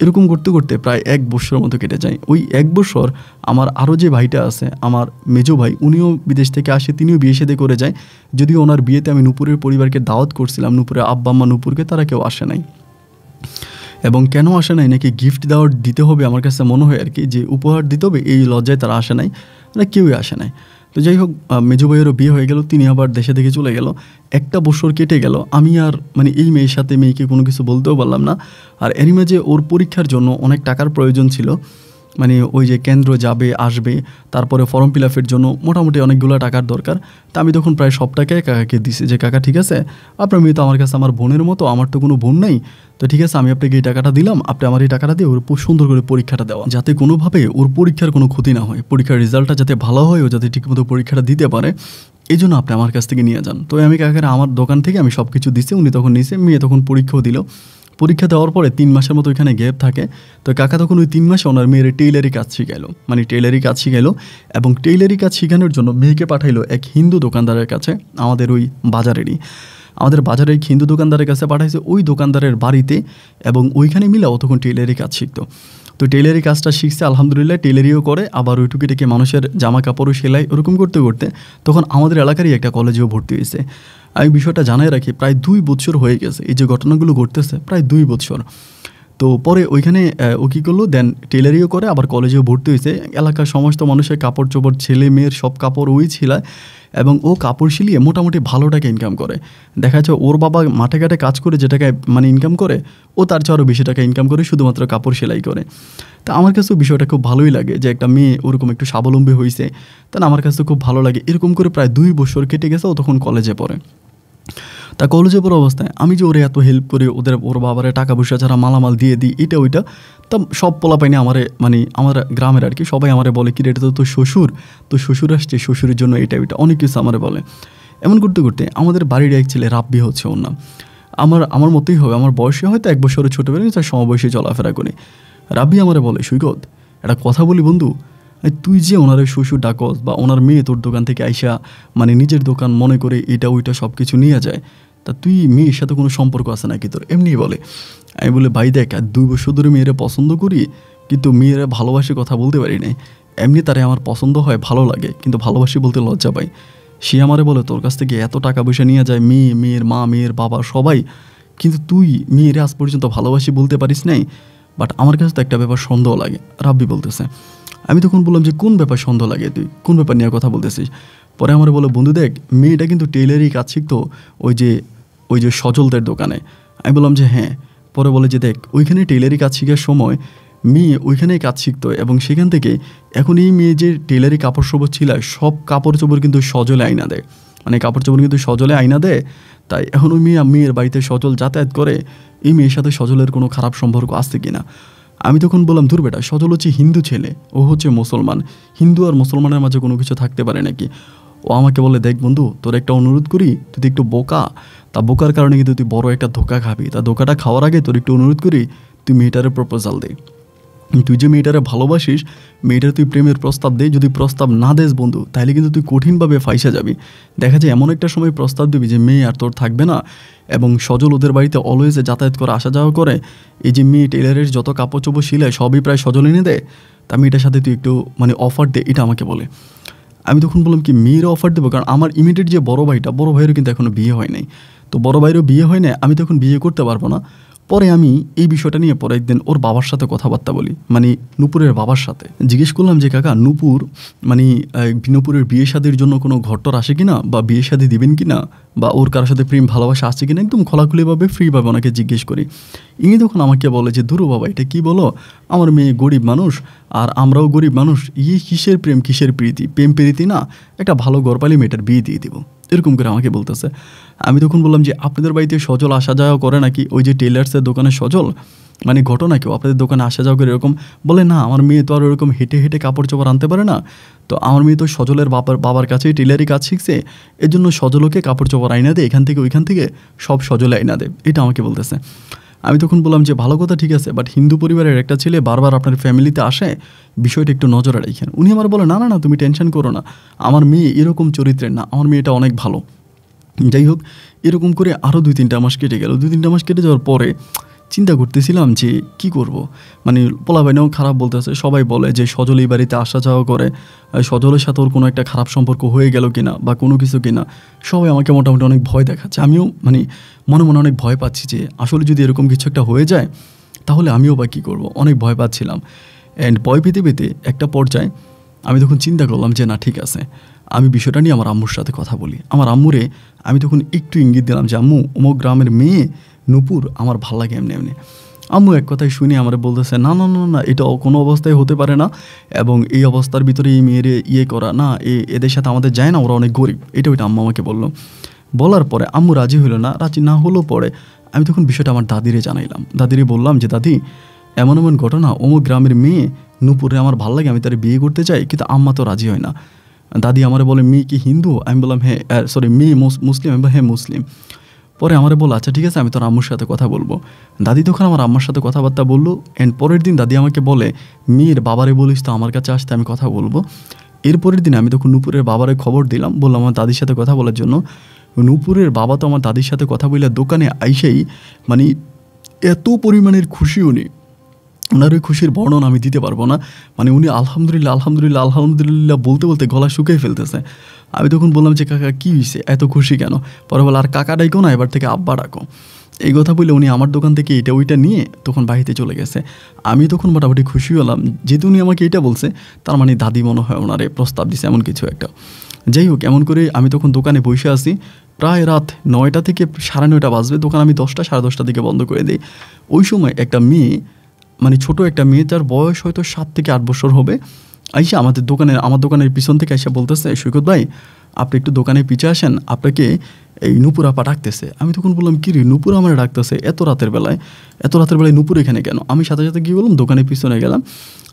এরকম করতে করতে প্রায় এক বছরের মতো কেটে যায় ওই এক বছর আমার আরও যে ভাইটা আছে আমার মেজো ভাই উনিও বিদেশ থেকে আসে তিনিও বিয়ে সেদে করে যায় যদিও ওনার বিয়েতে আমি নুপুরের পরিবারকে দাওয়াত করছিলাম নূপুরের আব্বা আম্মা নুপুরকে তারা কেউ আসে নাই এবং কেন আসে নাই নাকি গিফট দেওয়ার দিতে হবে আমার কাছে মনে হয় আর কি যে উপহার দিতে হবে এই লজ্জায় তারা আসে নাই তারা মানে কেউই আসে নাই তো যাই হোক মেজু ভাইয়েরও বিয়ে হয়ে গেল তিনি আবার দেশে থেকে চলে গেল একটা বছর কেটে গেল আমি আর মানে এই মেয়ের সাথে মেয়েকে কোনো কিছু বলতেও পারলাম না আর এর মাঝে ওর পরীক্ষার জন্য অনেক টাকার প্রয়োজন ছিল মানে ওই যে কেন্দ্র যাবে আসবে তারপরে ফর্ম ফিল আপের জন্য মোটামুটি অনেকগুলো টাকার দরকার তা আমি তখন প্রায় সব টাকাই কাকাকে দিছি যে কাকা ঠিক আছে আপনার মেয়ে তো আমার কাছে আমার বোনের মতো আমার তো কোনো বোন নেই তো ঠিক আছে আমি আপনাকে এই টাকাটা দিলাম আপনি আমার এই টাকাটা দিয়ে ওর সুন্দর করে পরীক্ষাটা দেওয়া যাতে কোনোভাবে ওর পরীক্ষার কোনো ক্ষতি না হয় পরীক্ষার রেজাল্টটা যাতে ভালো হয় ও যাতে ঠিকমতো পরীক্ষাটা দিতে পারে এই জন্য আপনি আমার কাছ থেকে নিয়ে যান তো আমি কাকারা আমার দোকান থেকে আমি সব কিছু দিছি উনি তখন নিয়েছে মেয়ে তখন পরীক্ষাও দিল পরীক্ষা দেওয়ার পরে তিন মাসের মতো ওইখানে গ্যাপ থাকে তো কাকা তখন ওই তিন মাসে ওনার মেয়ের টেইলারি কাজ শিখাইলো মানে টেইলারি কাজ শিখাইলো এবং টেইলারি কাজ শিখানোর জন্য মেয়েকে পাঠাইলো এক হিন্দু দোকানদারের কাছে আমাদের ওই বাজারেরই আমাদের বাজারে হিন্দু দোকানদারের কাছে পাঠাইছে ওই দোকানদারের বাড়িতে এবং ওইখানে মিলে তখন টেইলারি কাজ শিখতো তো টেইলারি কাজটা শিখছে আলহামদুলিল্লাহ টেইলারিও করে আবার ওই টুকিটাকে মানুষের জামা কাপড়ও সেলাই ওরকম করতে করতে তখন আমাদের এলাকারই একটা কলেজেও ভর্তি হয়েছে আমি বিষয়টা জানাই রাখি প্রায় দুই বছর হয়ে গেছে এই যে ঘটনাগুলো ঘটতেছে প্রায় দুই বছর তো পরে ওইখানে ও কী করলো দেন টেলারিও করে আবার কলেজেও ভর্তি হয়েছে এলাকার সমস্ত মানুষের কাপড় চোপড় ছেলে মেয়ের সব কাপড় ওই ছিল এবং ও কাপড় শিলিয়ে মোটামুটি ভালো টাকা ইনকাম করে দেখা যাচ্ছে ওর বাবা মাঠে ঘাটে কাজ করে যে টাকায় মানে ইনকাম করে ও তার চেয়ে আরও বেশি টাকা ইনকাম করে শুধুমাত্র কাপড় সেলাই করে তা আমার কাছেও বিষয়টা খুব ভালোই লাগে যে একটা মেয়ে ওরকম একটু স্বাবলম্বী হয়েছে তা আমার কাছে খুব ভালো লাগে এরকম করে প্রায় দুই বছর কেটে গেছে ও তখন কলেজে পড়ে তা কলেজে পড়া অবস্থায় আমি যে ওরে এত হেল্প করি ওদের ওর বাবারে টাকা পয়সা যারা মালামাল দিয়ে দিই এটা ওইটা তা সব পোলা পাইনি আমারে মানে আমার গ্রামের আর কি সবাই আমারে বলে কি এটা তো তোর শ্বশুর তো শ্বশুর আসছে শ্বশুরের জন্য এটা ওইটা অনেক কিছু আমারে বলে এমন করতে করতে আমাদের বাড়ির এক ছেলে রাব্বি হচ্ছে ওর নাম আমার আমার মতোই হবে আমার বয়সে হয়তো এক বছরের ছোটোবেলায় তার সমবয়সে চলাফেরা করে রাব্বি আমারে বলে সৈকত একটা কথা বলি বন্ধু তুই যে ওনার শ্বশুর ডাকস বা ওনার মেয়ে তোর দোকান থেকে আইসা মানে নিজের দোকান মনে করে এটা ওইটা সব কিছু নিয়ে যায় তা তুই মেয়ের সাথে কোনো সম্পর্ক আছে নাকি তোর এমনি বলে আমি বলে ভাই দেখ আর দুই বছর ধরে মেয়েরা পছন্দ করি কিন্তু মেয়েরা ভালোবাসে কথা বলতে পারি নাই এমনি তারে আমার পছন্দ হয় ভালো লাগে কিন্তু ভালোবাসি বলতে লজ্জা পাই সে আমারে বলে তোর কাছ থেকে এত টাকা পয়সা নিয়ে যায় মেয়ে মেয়ের মা মেয়ের বাবা সবাই কিন্তু তুই মেয়েরা আজ পর্যন্ত ভালোবাসি বলতে পারিস নাই বাট আমার কাছে তো একটা ব্যাপার সন্দেহ লাগে রাব্বি বলতেছে আমি তখন বললাম যে কোন ব্যাপার সন্দেহ লাগে তুই কোন ব্যাপার নিয়ে কথা বলতেছিস পরে আমার বলো বন্ধু দেখ মেয়েটা কিন্তু টেইলারই কাজ শিখতো ওই যে ওই যে সজলদের দোকানে আমি বললাম যে হ্যাঁ পরে বলে যে দেখ ওইখানে টেইলারি কাজ শেখার সময় মেয়ে ওইখানেই কাজ শিখতো এবং সেখান থেকে এখন এই মেয়ে যে টেইলারি কাপড় সবর ছিল সব কাপড় চোপড় কিন্তু সজলে আয়না দেয় মানে কাপড় চোপড় কিন্তু সজলে আয়না দেয় তাই এখন ওই মেয়ে মেয়ের বাড়িতে সজল যাতায়াত করে এই মেয়ের সাথে সজলের কোনো খারাপ সম্পর্ক আসছে কিনা আমি তখন বললাম ধুর বেটা সজল হচ্ছে হিন্দু ছেলে ও হচ্ছে মুসলমান হিন্দু আর মুসলমানের মাঝে কোনো কিছু থাকতে পারে নাকি ও আমাকে বলে দেখ বন্ধু তোর একটা অনুরোধ করি তুই একটু বোকা তা বোকার কারণে কিন্তু তুই বড় একটা ধোকা খাবি তা ধোকাটা খাওয়ার আগে তোর একটু অনুরোধ করি তুই মেয়েটারে প্রপোজাল দে তুই যে মেয়েটারে ভালোবাসিস মেয়েটার তুই প্রেমের প্রস্তাব দে যদি প্রস্তাব না দেস বন্ধু তাহলে কিন্তু তুই কঠিনভাবে ফাইসা যাবি দেখা যায় এমন একটা সময় প্রস্তাব দিবি যে মেয়ে আর তোর থাকবে না এবং সজল ওদের বাড়িতে অলওয়েজে যাতায়াত করে আসা যাওয়া করে এই যে মেয়ে টেলারের যত কাপড় চোপড় শিলায় সবই প্রায় সজল এনে দেয় তা মেয়েটার সাথে তুই একটু মানে অফার দে এটা আমাকে বলে আমি তখন বললাম কি মেয়েরও অফার দেবো কারণ আমার ইমিডিয়েট যে বড় ভাইটা বড় ভাইয়েরও কিন্তু এখনও বিয়ে হয় নাই তো বড় ভাইয়েরও বিয়ে হয় না আমি তখন বিয়ে করতে পারবো না পরে আমি এই বিষয়টা নিয়ে পরে একদিন ওর বাবার সাথে কথাবার্তা বলি মানে নূপুরের বাবার সাথে জিজ্ঞেস করলাম যে কাকা নূপুর মানে নূপুরের বিয়ে শাদির জন্য কোনো ঘরটর আসে কিনা বা বিয়ে শাদি দিবেন কিনা বা ওর কারোর সাথে প্রেম ভালোবাসা আসছে কিনা একদম খোলাখুলিভাবে ফ্রিভাবে ওনাকে জিজ্ঞেস করি ইনি তখন আমাকে বলে যে ধুরু বাবা এটা কি বলো আমার মেয়ে গরিব মানুষ আর আমরাও গরিব মানুষ ইয়ে কিসের প্রেম কিসের প্রীতি প্রেম প্রীতি না একটা ভালো গরপালি মেয়েটার বিয়ে দিয়ে দিব এরকম করে আমাকে বলতেছে আমি তখন বললাম যে আপনাদের বাড়িতে সজল আসা যাওয়া করে নাকি ওই যে টেলার্সের দোকানে সজল মানে ঘটনা কেউ আপনাদের দোকানে আসা যাওয়া করে এরকম বলে না আমার মেয়ে তো আর ওরকম হেঁটে হেঁটে কাপড় চোপড় আনতে পারে না তো আমার মেয়ে তো সজলের বাবার বাবার কাছে টেলারি কাজ শিখছে এর জন্য সজলকে কাপড় চোপড় আইনা দেয় এখান থেকে ওইখান থেকে সব সজলে আইনা দেয় এটা আমাকে বলতেছে আমি তখন বললাম যে ভালো কথা ঠিক আছে বাট হিন্দু পরিবারের একটা ছেলে বারবার আপনার ফ্যামিলিতে আসে বিষয়টা একটু নজরে রাখেন উনি আমার বলে না না না তুমি টেনশন করো না আমার মেয়ে এরকম চরিত্রের না আমার মেয়েটা অনেক ভালো যাই হোক এরকম করে আরও দুই তিনটা মাস কেটে গেল দুই তিনটা মাস কেটে যাওয়ার পরে চিন্তা করতেছিলাম যে কি করব। মানে পোলাবাইনাও খারাপ বলতে আছে সবাই বলে যে সজল এই বাড়িতে আসা যাওয়া করে সজলের সাথে ওর কোনো একটা খারাপ সম্পর্ক হয়ে গেল কিনা বা কোনো কিছু কিনা সবাই আমাকে মোটামুটি অনেক ভয় দেখাচ্ছে আমিও মানে মনে মনে অনেক ভয় পাচ্ছি যে আসলে যদি এরকম কিছু একটা হয়ে যায় তাহলে আমিও বা কী করবো অনেক ভয় পাচ্ছিলাম অ্যান্ড ভয় পেতে পেতে একটা পর্যায়ে আমি তখন চিন্তা করলাম যে না ঠিক আছে আমি বিষয়টা নিয়ে আমার আম্মুর সাথে কথা বলি আমার আম্মুরে আমি তখন একটু ইঙ্গিত দিলাম যে আম্মু অমুক গ্রামের মেয়ে নূপুর আমার ভাল লাগে এমনি এমনি আম্মু এক কথাই শুনে আমার বলতেছে না না না না এটা কোনো অবস্থায় হতে পারে না এবং এই অবস্থার ভিতরে এই মেয়েরে ইয়ে করা না এ এদের সাথে আমাদের যায় না ওরা অনেক গরিব এটা ওইটা আম্মু আমাকে বললো বলার পরে আম্মু রাজি হইলো না রাজি না হলো পরে আমি তখন বিষয়টা আমার দাদিরে জানাইলাম দাদিরে বললাম যে দাদি এমন এমন ঘটনা অমুক গ্রামের মেয়ে নূপুরে আমার ভাল লাগে আমি তার বিয়ে করতে চাই কিন্তু আম্মা তো রাজি হয় না দাদি আমারে বলে মি কি হিন্দু আমি বললাম হ্যাঁ সরি মি মুসলিম আমি হ্যাঁ মুসলিম পরে আমারে বলো আচ্ছা ঠিক আছে আমি তোর আম্মুর সাথে কথা বলবো দাদি তখন আমার আম্মার সাথে কথাবার্তা বললো অ্যান্ড পরের দিন দাদি আমাকে বলে মেয়ের বাবারে বলিস তো আমার কাছে আসতে আমি কথা বলবো এরপরের দিন আমি তখন নুপুরের বাবারে খবর দিলাম বললাম আমার দাদির সাথে কথা বলার জন্য নুপুরের বাবা তো আমার দাদির সাথে কথা বললে দোকানে আইসেই মানে এত পরিমাণের খুশি উনি ওনার ওই খুশির বর্ণন আমি দিতে পারবো না মানে উনি আলহামদুলিল্লাহ আলহামদুলিল্লাহ আলহামদুলিল্লাহ বলতে বলতে গলা শুকিয়ে ফেলতেছে আমি তখন বললাম যে কাকা কী হয়েছে এত খুশি কেন পরে বলে আর কাকা ডাইকো না এবার থেকে আব্বা ডাকো এই কথা বলে উনি আমার দোকান থেকে এটা ওইটা নিয়ে তখন বাড়িতে চলে গেছে আমি তখন মোটামুটি খুশি হলাম যেহেতু উনি আমাকে এটা বলছে তার মানে দাদি মনে হয় ওনারে প্রস্তাব দিছে এমন কিছু একটা যাই হোক এমন করে আমি তখন দোকানে বসে আসি প্রায় রাত নয়টা থেকে সাড়ে নয়টা বাজবে দোকান আমি দশটা সাড়ে দশটা দিকে বন্ধ করে দিই ওই সময় একটা মেয়ে মানে ছোট একটা মেয়ে তার বয়স হয়তো সাত থেকে আট বছর হবে আইসা আমাদের দোকানের আমার দোকানের পিছন থেকে এসে বলতেছে সৈকত ভাই আপনি একটু দোকানে পিছিয়ে আসেন আপনাকে এই নুপুর আপা ডাকতেছে আমি তখন বললাম কি রে নুপুর আমার ডাকতেছে এত রাতের বেলায় এত রাতের বেলায় নুপুর এখানে কেন আমি সাথে সাথে গিয়ে বললাম দোকানের পিছনে গেলাম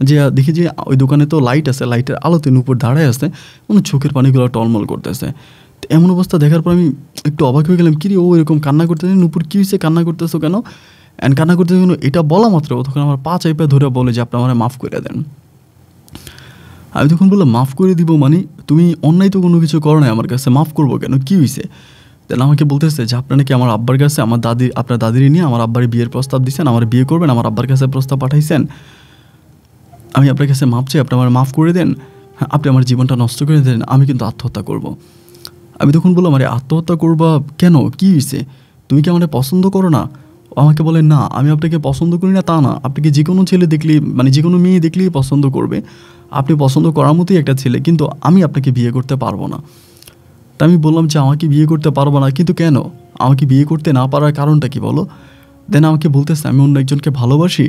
যে দেখি যে ওই দোকানে তো লাইট আছে লাইটের আলোতে নুপুর দাঁড়ায় আছে কোনো চোখের পানিগুলো টলমল করতেছে এমন অবস্থা দেখার পর আমি একটু অবাক হয়ে গেলাম কিরে ও এরকম কান্না করতেছে নুপুর কী হয়েছে কান্না করতেছো কেন অ্যান্ড কান্না করতে যখন এটা বলা মাত্র তখন আমার পা চাইপা ধরে বলে যে আপনি আমার মাফ করে দেন আমি তখন বললাম মাফ করে দিব মানে তুমি অন্যায় তো কোনো কিছু করো নাই আমার কাছে মাফ করবো কেন কী হয়েছে তাহলে আমাকে বলতেছে যে আপনার নাকি আমার আব্বার কাছে আমার দাদি আপনার দাদির নিয়ে আমার আব্বার বিয়ের প্রস্তাব দিচ্ছেন আমার বিয়ে করবেন আমার আব্বার কাছে প্রস্তাব পাঠাইছেন আমি আপনার কাছে মাফ চাই আপনি আমার মাফ করে দেন হ্যাঁ, আপনি আমার জীবনটা নষ্ট করে দেন আমি কিন্তু আত্মহত্যা করব। আমি তখন বললাম আরে আত্মহত্যা করবা কেন কী হয়েছে তুমি কি আমার পছন্দ করো না আমাকে বলে না আমি আপনাকে পছন্দ করি না তা না আপনাকে যে কোনো ছেলে দেখলেই মানে যে কোনো মেয়ে দেখলেই পছন্দ করবে আপনি পছন্দ করার মতোই একটা ছেলে কিন্তু আমি আপনাকে বিয়ে করতে পারবো না তা আমি বললাম যে আমাকে বিয়ে করতে পারবো না কিন্তু কেন আমাকে বিয়ে করতে না পারার কারণটা কি বলো দেন আমাকে বলতেছে আমি অন্য একজনকে ভালোবাসি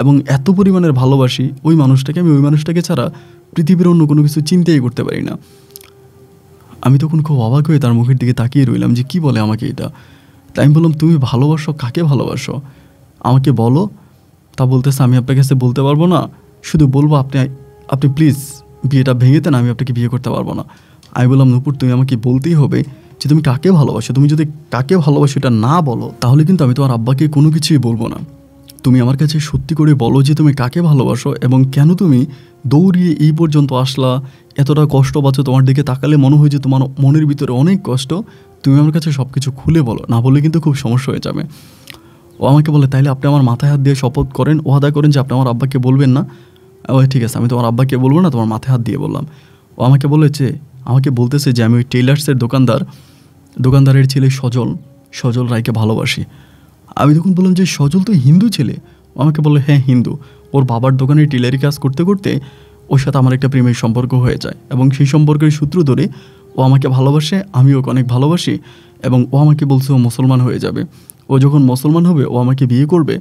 এবং এত পরিমাণের ভালোবাসি ওই মানুষটাকে আমি ওই মানুষটাকে ছাড়া পৃথিবীর অন্য কোনো কিছু চিন্তাই করতে পারি না আমি তখন খুব অবাক হয়ে তার মুখের দিকে তাকিয়ে রইলাম যে কি বলে আমাকে এটা তাই আমি বললাম তুমি ভালোবাসো কাকে ভালোবাসো আমাকে বলো তা বলতেছে আমি আপনার কাছে বলতে পারবো না শুধু বলবো আপনি আপনি প্লিজ বিয়েটা ভেঙে দেন আমি আপনাকে বিয়ে করতে পারবো না আমি বললাম নুপুর তুমি আমাকে বলতেই হবে যে তুমি কাকে ভালোবাসো তুমি যদি কাকে ভালোবাসো এটা না বলো তাহলে কিন্তু আমি তোমার আব্বাকে কোনো কিছুই বলবো না তুমি আমার কাছে সত্যি করে বলো যে তুমি কাকে ভালোবাসো এবং কেন তুমি দৌড়িয়ে এই পর্যন্ত আসলা এতটা কষ্ট পাচ্ছ তোমার দিকে তাকালে মনে হয় যে তোমার মনের ভিতরে অনেক কষ্ট তুমি আমার কাছে সব কিছু খুলে বলো না বললে কিন্তু খুব সমস্যা হয়ে যাবে ও আমাকে বলে তাইলে আপনি আমার মাথায় হাত দিয়ে শপথ করেন ও আদায় করেন যে আপনি আমার আব্বাকে বলবেন না ওই ঠিক আছে আমি তোমার আব্বাকে বলবো না তোমার মাথায় হাত দিয়ে বললাম ও আমাকে বলেছে আমাকে বলতেছে যে আমি ওই টেইলার্সের দোকানদার দোকানদারের ছেলে সজল সজল রায়কে ভালোবাসি আমি তখন বললাম যে সজল তো হিন্দু ছেলে ও আমাকে বললো হ্যাঁ হিন্দু ওর বাবার দোকানে টেলারি কাজ করতে করতে ওর সাথে আমার একটা প্রেমের সম্পর্ক হয়ে যায় এবং সেই সম্পর্কের সূত্র ধরে ও আমাকে ভালোবাসে আমি ওকে অনেক ভালোবাসি এবং ও আমাকে বলছে ও মুসলমান হয়ে যাবে ও যখন মুসলমান হবে ও আমাকে বিয়ে করবে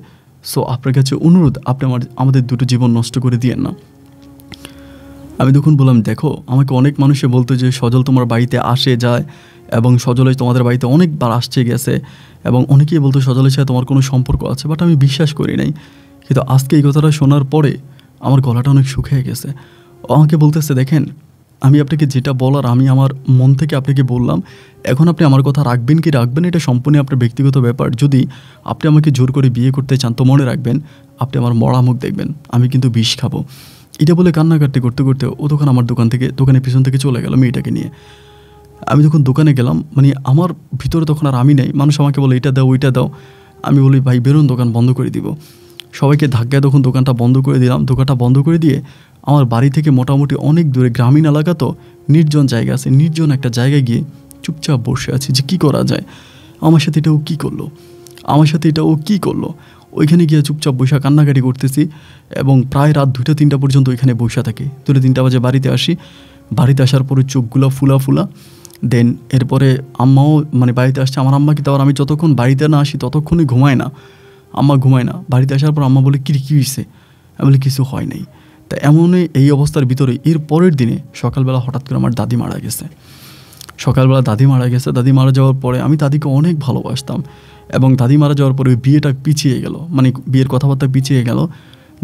সো আপনার কাছে অনুরোধ আপনি আমার আমাদের দুটো জীবন নষ্ট করে দিয়েন না আমি তখন বললাম দেখো আমাকে অনেক মানুষে বলতো যে সজল তোমার বাড়িতে আসে যায় এবং সজলে তোমাদের বাড়িতে অনেকবার আসছে গেছে এবং অনেকেই বলতো সজলের সাথে তোমার কোনো সম্পর্ক আছে বাট আমি বিশ্বাস করি নাই কিন্তু আজকে এই কথাটা শোনার পরে আমার গলাটা অনেক শুকিয়ে গেছে ও আমাকে বলতেছে দেখেন আমি আপনাকে যেটা বলার আমি আমার মন থেকে আপনাকে বললাম এখন আপনি আমার কথা রাখবেন কি রাখবেন এটা সম্পূর্ণ আপনার ব্যক্তিগত ব্যাপার যদি আপনি আমাকে জোর করে বিয়ে করতে চান তো মনে রাখবেন আপনি আমার মরা মুখ দেখবেন আমি কিন্তু বিষ খাবো এটা বলে কান্নাকাটি করতে করতে ও তখন আমার দোকান থেকে দোকানের পিছন থেকে চলে গেল মেয়েটাকে নিয়ে আমি যখন দোকানে গেলাম মানে আমার ভিতরে তখন আর আমি নাই মানুষ আমাকে বলে এটা দাও ওইটা দাও আমি বলি ভাই বেরোন দোকান বন্ধ করে দিব সবাইকে ধাক্কায় তখন দোকানটা বন্ধ করে দিলাম দোকানটা বন্ধ করে দিয়ে আমার বাড়ি থেকে মোটামুটি অনেক দূরে গ্রামীণ এলাকা তো নির্জন জায়গা আছে নির্জন একটা জায়গায় গিয়ে চুপচাপ বসে আছি যে কি করা যায় আমার সাথে এটা ও কী করলো আমার সাথে এটা ও কী করলো ওইখানে গিয়ে চুপচাপ বৈশা কান্নাকাটি করতেছি এবং প্রায় রাত দুইটা তিনটা পর্যন্ত ওইখানে বসে থাকি দুটো তিনটা বাজে বাড়িতে আসি বাড়িতে আসার পরে চোখগুলো ফুলা ফুলা দেন এরপরে আম্মাও মানে বাড়িতে আসছে আমার আম্মা কি তারপর আমি যতক্ষণ বাড়িতে না আসি ততক্ষণই ঘুমায় না আম্মা ঘুমায় না বাড়িতে আসার পর আম্মা বলে কী কী হয়েছে আমি বলি কিছু হয় নাই তা এমনই এই অবস্থার ভিতরে এর পরের দিনে সকালবেলা হঠাৎ করে আমার দাদি মারা গেছে সকালবেলা দাদি মারা গেছে দাদি মারা যাওয়ার পরে আমি দাদিকে অনেক ভালোবাসতাম এবং দাদি মারা যাওয়ার পরে ওই বিয়েটা পিছিয়ে গেল মানে বিয়ের কথাবার্তা পিছিয়ে গেল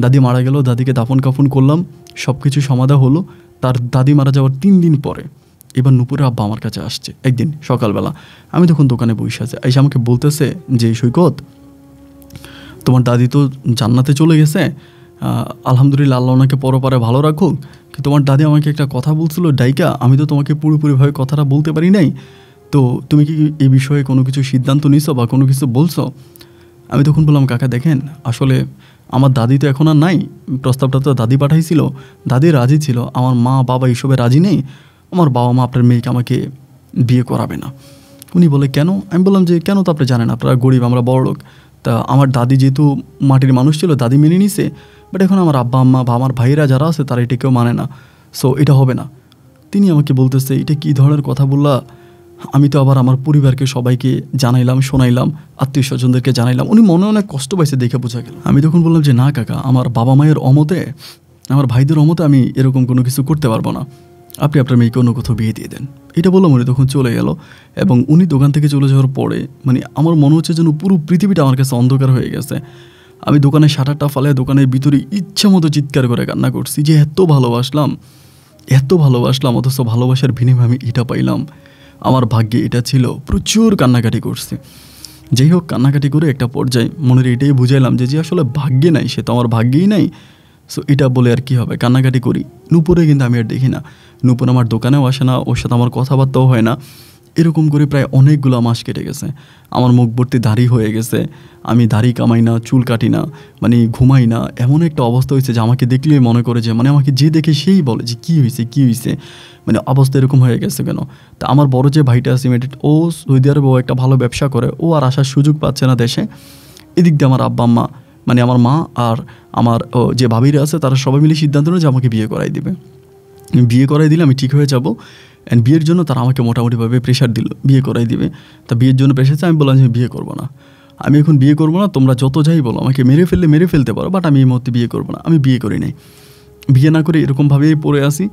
দাদি মারা গেল দাদিকে দাফন কাফন করলাম সব কিছু সমাধা হলো তার দাদি মারা যাওয়ার তিন দিন পরে এবার নুপুরে আব্বা আমার কাছে আসছে একদিন সকালবেলা আমি তখন দোকানে বসে আছে এসে আমাকে বলতেছে যে সৈকত তোমার দাদি তো জান্নাতে চলে গেছে আলহামদুলিল্লাহ আল্লাহ ওনাকে পরপারে ভালো রাখুক কি তোমার দাদি আমাকে একটা কথা বলছিল ডাইকা আমি তো তোমাকে পুরোপুরিভাবে কথাটা বলতে পারি নাই তো তুমি কি এই বিষয়ে কোনো কিছু সিদ্ধান্ত নিছো বা কোনো কিছু বলছো আমি তখন বললাম কাকা দেখেন আসলে আমার দাদি তো এখন আর নাই প্রস্তাবটা তো দাদি পাঠাইছিল দাদি রাজি ছিল আমার মা বাবা এইসবে রাজি নেই আমার বাবা মা আপনার মেয়েকে আমাকে বিয়ে করাবে না উনি বলে কেন আমি বললাম যে কেন তো আপনি জানেন আপনারা গরিব আমরা বড় লোক তা আমার দাদি যেহেতু মাটির মানুষ ছিল দাদি মেনে নিছে বাট এখন আমার আব্বা আম্মা বা আমার ভাইয়েরা যারা আছে তারা এটা কেউ মানে না সো এটা হবে না তিনি আমাকে বলতেছে এটা কী ধরনের কথা বললা আমি তো আবার আমার পরিবারকে সবাইকে জানাইলাম শোনাইলাম আত্মীয় স্বজনদেরকে জানাইলাম উনি মনে অনেক কষ্ট পাইছে দেখে বোঝা গেল আমি তখন বললাম যে না কাকা আমার বাবা মায়ের অমতে আমার ভাইদের অমতে আমি এরকম কোনো কিছু করতে পারবো না আপনি আপনার মেয়েকে অন্য কোথাও বিয়ে দিয়ে দেন এটা বললাম উনি তখন চলে গেল এবং উনি দোকান থেকে চলে যাওয়ার পরে মানে আমার মনে হচ্ছে যেন পুরো পৃথিবীটা আমার কাছে অন্ধকার হয়ে গেছে আমি দোকানের শাটারটা ফালে দোকানের ভিতরে ইচ্ছা মতো চিৎকার করে কান্না করছি যে এত ভালোবাসলাম এত ভালোবাসলাম অথচ ভালোবাসার বিনিময়ে আমি এটা পাইলাম আমার ভাগ্যে এটা ছিল প্রচুর কান্নাকাটি করছি যাই হোক কান্নাকাটি করে একটা পর্যায়ে মনের এটাই বুঝাইলাম যে যে আসলে ভাগ্যে নাই সে তো আমার ভাগ্যেই নাই সো এটা বলে আর কি হবে কান্নাকাটি করি নূপুরে কিন্তু আমি আর দেখি না নুপুর আমার দোকানেও আসে না ওর সাথে আমার কথাবার্তাও হয় না এরকম করে প্রায় অনেকগুলো মাস কেটে গেছে আমার মুখ ভর্তি দাড়ি হয়ে গেছে আমি দাড়ি কামাই না চুল কাটি না মানে ঘুমাই না এমন একটা অবস্থা হয়েছে যে আমাকে দেখলেই মনে করে যে মানে আমাকে যে দেখে সেই বলে যে কী হয়েছে কী হয়েছে মানে অবস্থা এরকম হয়ে গেছে কেন তা আমার বড় যে ভাইটা সিমেটেড ও সৌদি আরবে ও একটা ভালো ব্যবসা করে ও আর আসার সুযোগ পাচ্ছে না দেশে এদিক দিয়ে আমার আব্বা আম্মা মানে আমার মা আর আমার যে ভাবিরা আছে তারা সবাই মিলে সিদ্ধান্ত নেয় যে আমাকে বিয়ে করাই দেবে বিয়ে করাই দিলে আমি ঠিক হয়ে যাব অ্যান্ড বিয়ের জন্য তারা আমাকে মোটামুটিভাবে প্রেশার দিল বিয়ে করাই দিবে তা বিয়ের জন্য প্রেশার আমি বললাম যে আমি বিয়ে করবো না আমি এখন বিয়ে করবো না তোমরা যত যাই বলো আমাকে মেরে ফেললে মেরে ফেলতে পারো বাট আমি এই মুহূর্তে বিয়ে করবো না আমি বিয়ে করি নাই বিয়ে না করে এরকমভাবেই পড়ে আসি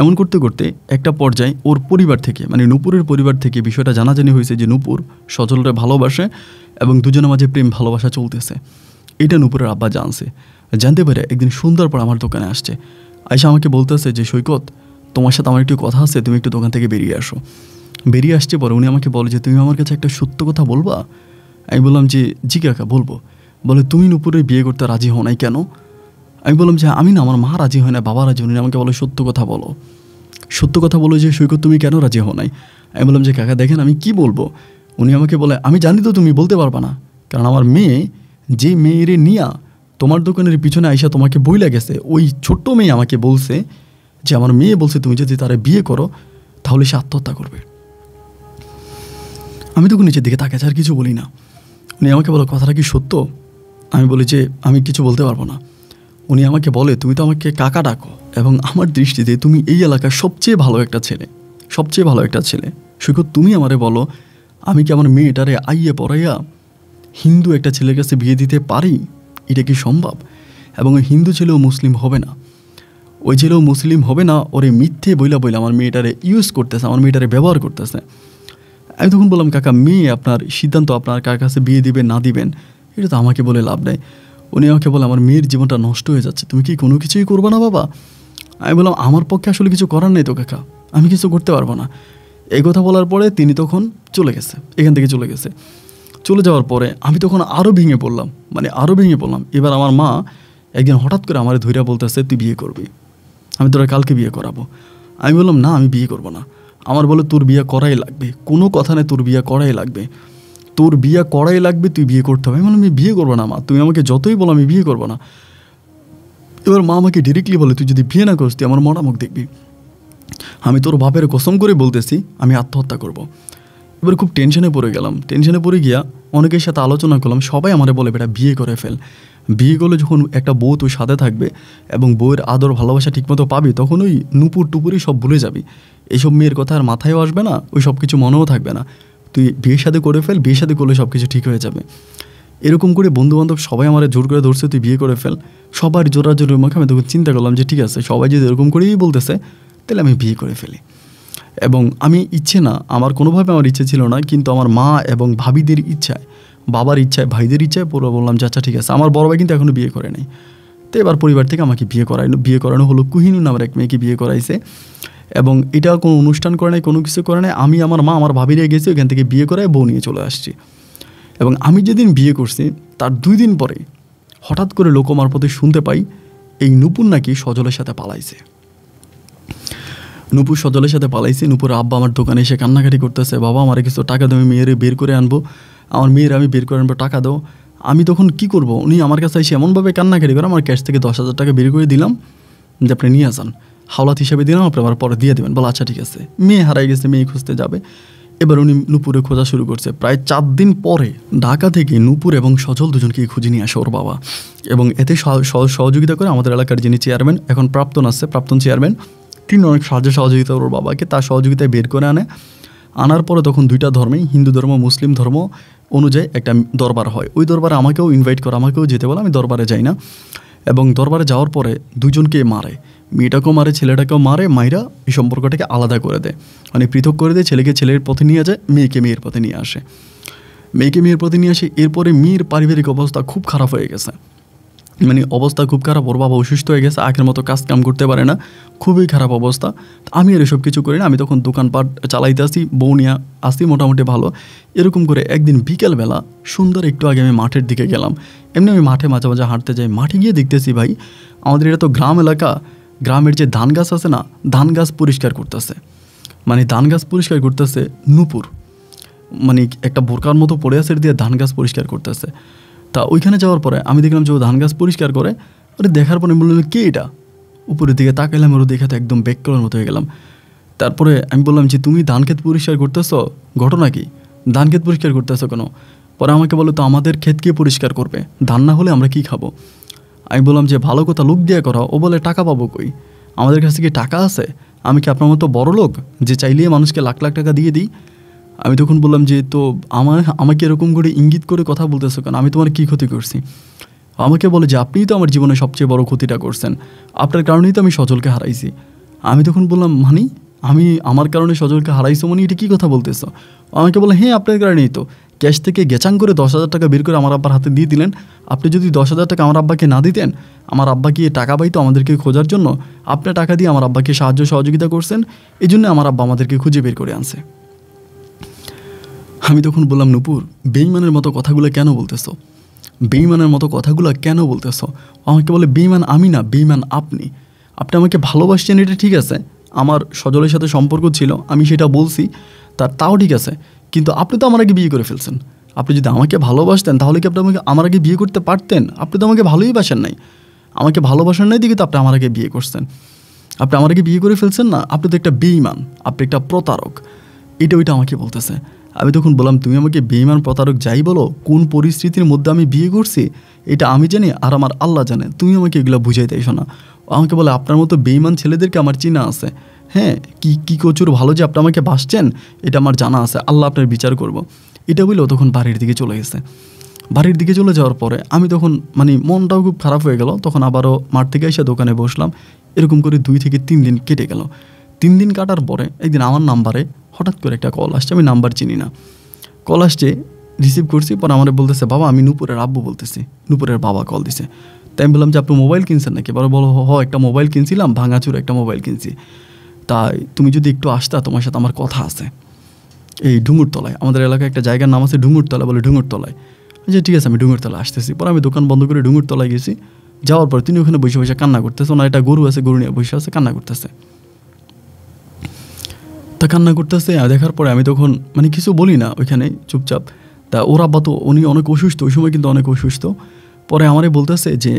এমন করতে করতে একটা পর্যায়ে ওর পরিবার থেকে মানে নূপুরের পরিবার থেকে বিষয়টা জানাজানি হয়েছে যে নূপুর সজলরে ভালোবাসে এবং দুজনের মাঝে প্রেম ভালোবাসা চলতেছে এটা নূপুরের আব্বা জানছে জানতে পারে একদিন সুন্দর পর আমার দোকানে আসছে আয়সা আমাকে বলতেছে যে সৈকত তোমার সাথে আমার একটু কথা আছে তুমি একটু দোকান থেকে বেরিয়ে আসো বেরিয়ে আসছে পরে উনি আমাকে বলে যে তুমি আমার কাছে একটা সত্য কথা বলবা আমি বললাম যে জি কাকা বলবো বলে তুমি নুপুরে বিয়ে করতে রাজি হও নাই কেন আমি বললাম যে আমি না আমার মা রাজি হয় না বাবা রাজি হয় না আমাকে বলে সত্য কথা বলো সত্য কথা বলো যে সৈকত তুমি কেন রাজি হও নাই আমি বললাম যে কাকা দেখেন আমি কি বলবো উনি আমাকে বলে আমি জানি তো তুমি বলতে পারবা না কারণ আমার মেয়ে যে মেয়েরে নিয়া তোমার দোকানের পিছনে আইসা তোমাকে বইলা গেছে ওই ছোট্ট মেয়ে আমাকে বলছে যে আমার মেয়ে বলছে তুমি যদি তারা বিয়ে করো তাহলে সে আত্মহত্যা করবে আমি তখন নিজের দিকে তাকে আর কিছু বলি না উনি আমাকে বলো কথাটা কি সত্য আমি বলি যে আমি কিছু বলতে পারবো না উনি আমাকে বলে তুমি তো আমাকে কাকা ডাকো এবং আমার দৃষ্টিতে তুমি এই এলাকার সবচেয়ে ভালো একটা ছেলে সবচেয়ে ভালো একটা ছেলে সৈকত তুমি আমারে বলো আমি কি আমার মেয়েটারে আইয়ে পড়াইয়া হিন্দু একটা ছেলের কাছে বিয়ে দিতে পারি এটা কি সম্ভব এবং হিন্দু ছেলেও মুসলিম হবে না ওই ছেলেও মুসলিম হবে না ওরে মিথ্যে বইলা বইলা আমার মেয়েটারে ইউজ করতেছে আমার মেয়েটারে ব্যবহার করতেছে আমি তখন বললাম কাকা মেয়ে আপনার সিদ্ধান্ত আপনার কার কাছে বিয়ে দিবেন না দিবেন এটা তো আমাকে বলে লাভ নেই উনি আমাকে বলে আমার মেয়ের জীবনটা নষ্ট হয়ে যাচ্ছে তুমি কি কোনো কিছুই করবে না বাবা আমি বললাম আমার পক্ষে আসলে কিছু করার নেই তো কাকা আমি কিছু করতে পারবো না এই কথা বলার পরে তিনি তখন চলে গেছে এখান থেকে চলে গেছে চলে যাওয়ার পরে আমি তখন আরও ভেঙে পড়লাম মানে আরও ভেঙে পড়লাম এবার আমার মা একদিন হঠাৎ করে আমার ধৈর্য বলতেছে তুই বিয়ে করবি আমি তোরা কালকে বিয়ে করাবো আমি বললাম না আমি বিয়ে করবো না আমার বলে তোর বিয়ে করাই লাগবে কোনো কথা নেই তোর বিয়ে করাই লাগবে তোর বিয়ে করাই লাগবে তুই বিয়ে করতে হবে আমি বললাম আমি বিয়ে করবো না মা তুমি আমাকে যতই বলো আমি বিয়ে করবো না এবার মা আমাকে ডিরেক্টলি বলে তুই যদি বিয়ে না করিস তুই আমার মরা মুখ দেখবি আমি তোর বাপের কসম করে বলতেছি আমি আত্মহত্যা করব। এবার খুব টেনশনে পড়ে গেলাম টেনশনে পড়ে গিয়া অনেকের সাথে আলোচনা করলাম সবাই আমারে বলে বেটা বিয়ে করে ফেল বিয়ে করলে যখন একটা বউ তোর সাথে থাকবে এবং বউয়ের আদর ভালোবাসা ঠিকমতো পাবি তখন ওই নুপুর টুপুরই সব ভুলে যাবি এইসব মেয়ের কথা আর মাথায়ও আসবে না ওই সব কিছু মনেও থাকবে না তুই বিয়ের সাথে করে ফেল বিয়ের সাথে করলে সব কিছু ঠিক হয়ে যাবে এরকম করে বন্ধুবান্ধব সবাই আমার জোর করে ধরছে তুই বিয়ে করে ফেল সবার জোরের মুখে আমি তখন চিন্তা করলাম যে ঠিক আছে সবাই যদি এরকম করেই বলতেছে তাহলে আমি বিয়ে করে ফেলি এবং আমি ইচ্ছে না আমার কোনোভাবে আমার ইচ্ছে ছিল না কিন্তু আমার মা এবং ভাবিদের ইচ্ছায় বাবার ইচ্ছায় ভাইদের ইচ্ছায় পুরো বললাম যে আচ্ছা ঠিক আছে আমার বড় ভাই কিন্তু এখনও বিয়ে করে নাই তো এবার পরিবার থেকে আমাকে বিয়ে করাইনো বিয়ে করানো হলো কুহিনুন আমার এক মেয়েকে বিয়ে করাইছে এবং এটা কোনো অনুষ্ঠান করে নাই কোনো কিছু করে নাই আমি আমার মা আমার ভাবি রেখে গেছি ওখান থেকে বিয়ে করায় বউ নিয়ে চলে আসছি এবং আমি যেদিন বিয়ে করছি তার দুই দিন পরে হঠাৎ করে লোক প্রতি শুনতে পাই এই নুপুর নাকি সজলের সাথে পালাইছে নুপুর সজলের সাথে পালাইছে নুপুর আব্বা আমার দোকানে এসে কান্নাকাটি করতেছে বাবা আমার কিছু টাকা দামি মেয়েরে বের করে আনবো আমার মেয়ের আমি বের করে আনবো টাকা দাও আমি তখন কি করব উনি আমার কাছে এসে এমনভাবে কান্নাকারি করে আমার ক্যাশ থেকে দশ হাজার টাকা বের করে দিলাম যে আপনি নিয়ে আসান হাওলাত হিসাবে দিলাম আপনি আবার পরে দিয়ে দেবেন বলে আচ্ছা ঠিক আছে মেয়ে হারাই গেছে মেয়ে খুঁজতে যাবে এবার উনি নূপুরে খোঁজা শুরু করছে প্রায় চার দিন পরে ঢাকা থেকে নূপুর এবং সজল দুজনকে খুঁজে নিয়ে আসে ওর বাবা এবং এতে সহযোগিতা করে আমাদের এলাকার যিনি চেয়ারম্যান এখন প্রাপ্তন আছে প্রাপ্তন চেয়ারম্যান তিনি অনেক সাহায্য সহযোগিতা ওর বাবাকে তার সহযোগিতায় বের করে আনে আনার পরে তখন দুইটা ধর্মেই হিন্দু ধর্ম মুসলিম ধর্ম অনুযায়ী একটা দরবার হয় ওই দরবারে আমাকেও ইনভাইট করে আমাকেও যেতে বলে আমি দরবারে যাই না এবং দরবারে যাওয়ার পরে দুজনকে মারে মেয়েটাকেও মারে ছেলেটাকেও মারে মাইরা এই সম্পর্কটাকে আলাদা করে দেয় মানে পৃথক করে দেয় ছেলেকে ছেলের পথে নিয়ে যায় মেয়েকে মেয়ের পথে নিয়ে আসে মেয়েকে মেয়ের পথে নিয়ে আসে এরপরে মেয়ের পারিবারিক অবস্থা খুব খারাপ হয়ে গেছে মানে অবস্থা খুব খারাপ ওর বাবা অসুস্থ হয়ে গেছে আগের মতো কাজ কাম করতে পারে না খুবই খারাপ অবস্থা আমি আর এসব কিছু করি না আমি তখন দোকানপাট চালাইতে আসি বউ নিয়ে আসি মোটামুটি ভালো এরকম করে একদিন বিকেলবেলা সুন্দর একটু আগে আমি মাঠের দিকে গেলাম এমনি আমি মাঠে মাঝে মাঝে হাঁটতে যাই মাঠে গিয়ে দেখতেছি ভাই আমাদের এটা তো গ্রাম এলাকা গ্রামের যে ধান গাছ আছে না ধান গাছ পরিষ্কার করতেছে মানে ধান গাছ পরিষ্কার করতেছে নুপুর মানে একটা বোরকার মতো পড়ে আছে দিয়ে ধান গাছ পরিষ্কার করতেছে তা ওইখানে যাওয়ার পরে আমি দেখলাম যে ও ধান গাছ পরিষ্কার করে ওটা দেখার পরে বললাম কে এটা উপরের দিকে তাকাইলাম ওর দেখাতে একদম বেক করার মতো হয়ে গেলাম তারপরে আমি বললাম যে তুমি ধান ক্ষেত পরিষ্কার করতেছ ঘটনা কি ধান ক্ষেত পরিষ্কার করতেছ কেন পরে আমাকে বলো তো আমাদের ক্ষেতকে পরিষ্কার করবে ধান না হলে আমরা কি খাবো আমি বললাম যে ভালো কথা লোক দিয়ে করা ও বলে টাকা পাবো কই আমাদের কাছে কি টাকা আছে আমি কি আপনার মতো বড় লোক যে চাইলেই মানুষকে লাখ লাখ টাকা দিয়ে দিই আমি তখন বললাম যে তো আমার আমাকে এরকম করে ইঙ্গিত করে কথা বলতেছো কেন আমি তোমার কী ক্ষতি করছি আমাকে বলে যে আপনিই তো আমার জীবনে সবচেয়ে বড় ক্ষতিটা করছেন আপনার কারণেই তো আমি সজলকে হারাইছি আমি তখন বললাম মানি আমি আমার কারণে সজলকে হারাইছো মানে এটা কী কথা বলতেছো আমাকে বলে হ্যাঁ আপনার কারণেই তো ক্যাশ থেকে গেচাং করে দশ হাজার টাকা বের করে আমার আব্বার হাতে দিয়ে দিলেন আপনি যদি দশ হাজার টাকা আমার আব্বাকে না দিতেন আমার আব্বা গিয়ে টাকা পাইতো আমাদেরকে খোঁজার জন্য আপনার টাকা দিয়ে আমার আব্বাকে সাহায্য সহযোগিতা করছেন এই জন্য আমার আব্বা আমাদেরকে খুঁজে বের করে আনছে আমি তখন বললাম নুপুর বেইমানের মতো কথাগুলো কেন বলতেছো বেইমানের মতো কথাগুলো কেন বলতেছো আমাকে বলে বেইমান আমি না বেইমান আপনি আপনি আমাকে ভালোবাসছেন এটা ঠিক আছে আমার সজলের সাথে সম্পর্ক ছিল আমি সেটা বলছি তার তাও ঠিক আছে কিন্তু আপনি তো আমার আগে বিয়ে করে ফেলছেন আপনি যদি আমাকে ভালোবাসতেন তাহলে কি আপনি আমাকে আমার আগে বিয়ে করতে পারতেন আপনি তো আমাকে ভালোই বাসেন নাই আমাকে ভালোবাসার নাই দিকে তো আপনি আমার আগে বিয়ে করছেন আপনি আমার আগে বিয়ে করে ফেলছেন না আপনি তো একটা বেইমান আপনি একটা প্রতারক এটা ওইটা আমাকে বলতেছে আমি তখন বললাম তুমি আমাকে বেইমান প্রতারক যাই বলো কোন পরিস্থিতির মধ্যে আমি বিয়ে করছি এটা আমি জানি আর আমার আল্লাহ জানে তুমি আমাকে এগুলো বুঝাইতে এসো না আমাকে বলে আপনার মতো বেইমান ছেলেদেরকে আমার চেনা আছে হ্যাঁ কি কি কচুর ভালো যে আপনি আমাকে বাসছেন এটা আমার জানা আছে আল্লাহ আপনার বিচার করব। এটা বলেও তখন বাড়ির দিকে চলে গেছে বাড়ির দিকে চলে যাওয়ার পরে আমি তখন মানে মনটাও খুব খারাপ হয়ে গেল তখন আবারও মাঠ থেকে এসে দোকানে বসলাম এরকম করে দুই থেকে তিন দিন কেটে গেল তিন দিন কাটার পরে একদিন আমার নাম্বারে হঠাৎ করে একটা কল আসছে আমি নাম্বার চিনি না কল আসছে রিসিভ করছি পর আমার বলতেছে বাবা আমি নূপুরের আব্বু বলতেছি নূপুরের বাবা কল দিছে তাই আমি বললাম যে আপনি মোবাইল কিনছেন নাকি এবার বলো হ একটা মোবাইল কিনছিলাম ভাঙাচুর একটা মোবাইল কিনছি তাই তুমি যদি একটু আসতা তোমার সাথে আমার কথা আছে এই তলায় আমাদের এলাকায় একটা জায়গার নাম আছে ডুঙুরতলা বলে ডুঙুরতলায় যে ঠিক আছে আমি ডুঙুরতলা আসতেছি পরে আমি দোকান বন্ধ করে ডুঙুরতলায় গেছি যাওয়ার পর তিনি ওখানে বসে বসে কান্না করতেছে ওনার একটা গরু আছে গরু নিয়ে বসে আছে কান্না করতেছে আত্মা কান্না করতেছে দেখার পরে আমি তখন মানে কিছু বলি না ওইখানে চুপচাপ তা ওর আব্বা তো উনি অনেক অসুস্থ ওই সময় কিন্তু অনেক অসুস্থ পরে আমারে বলতেছে যে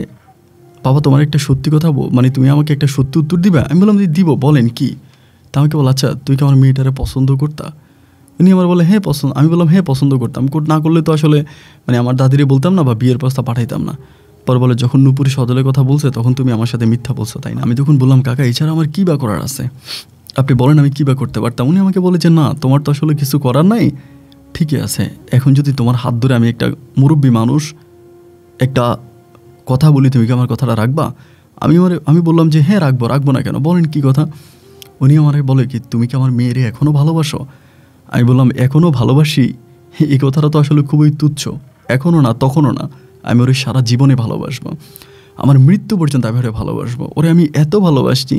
বাবা তোমার একটা সত্যি কথা মানে তুমি আমাকে একটা সত্যি উত্তর দিবে আমি বললাম যে দিব বলেন কি তা আমাকে বলো আচ্ছা তুই কি আমার মেয়েটারে পছন্দ করতা উনি আমার বলে হ্যাঁ পছন্দ আমি বললাম হ্যাঁ পছন্দ করতাম না করলে তো আসলে মানে আমার দাদিরে বলতাম না বা বিয়ের প্রস্তাব পাঠাইতাম না পর বলে যখন নুপুরি সদলের কথা বলছে তখন তুমি আমার সাথে মিথ্যা বলছো তাই না আমি তখন বললাম কাকা এছাড়া আমার কী বা করার আছে আপনি বলেন আমি কী বা করতে পারতাম উনি আমাকে বলে যে না তোমার তো আসলে কিছু করার নাই ঠিকই আছে এখন যদি তোমার হাত ধরে আমি একটা মুরব্বী মানুষ একটা কথা বলি তুমি কি আমার কথাটা রাখবা আমি আমার আমি বললাম যে হ্যাঁ রাখবো রাখবো না কেন বলেন কি কথা উনি আমাকে বলে কি তুমি কি আমার মেয়েরে এখনও ভালোবাসো আমি বললাম এখনও ভালোবাসি এই কথাটা তো আসলে খুবই তুচ্ছ এখনও না তখনও না আমি ওরে সারা জীবনে ভালোবাসবো আমার মৃত্যু পর্যন্ত আমি ওরে ভালোবাসবো ওরে আমি এত ভালোবাসছি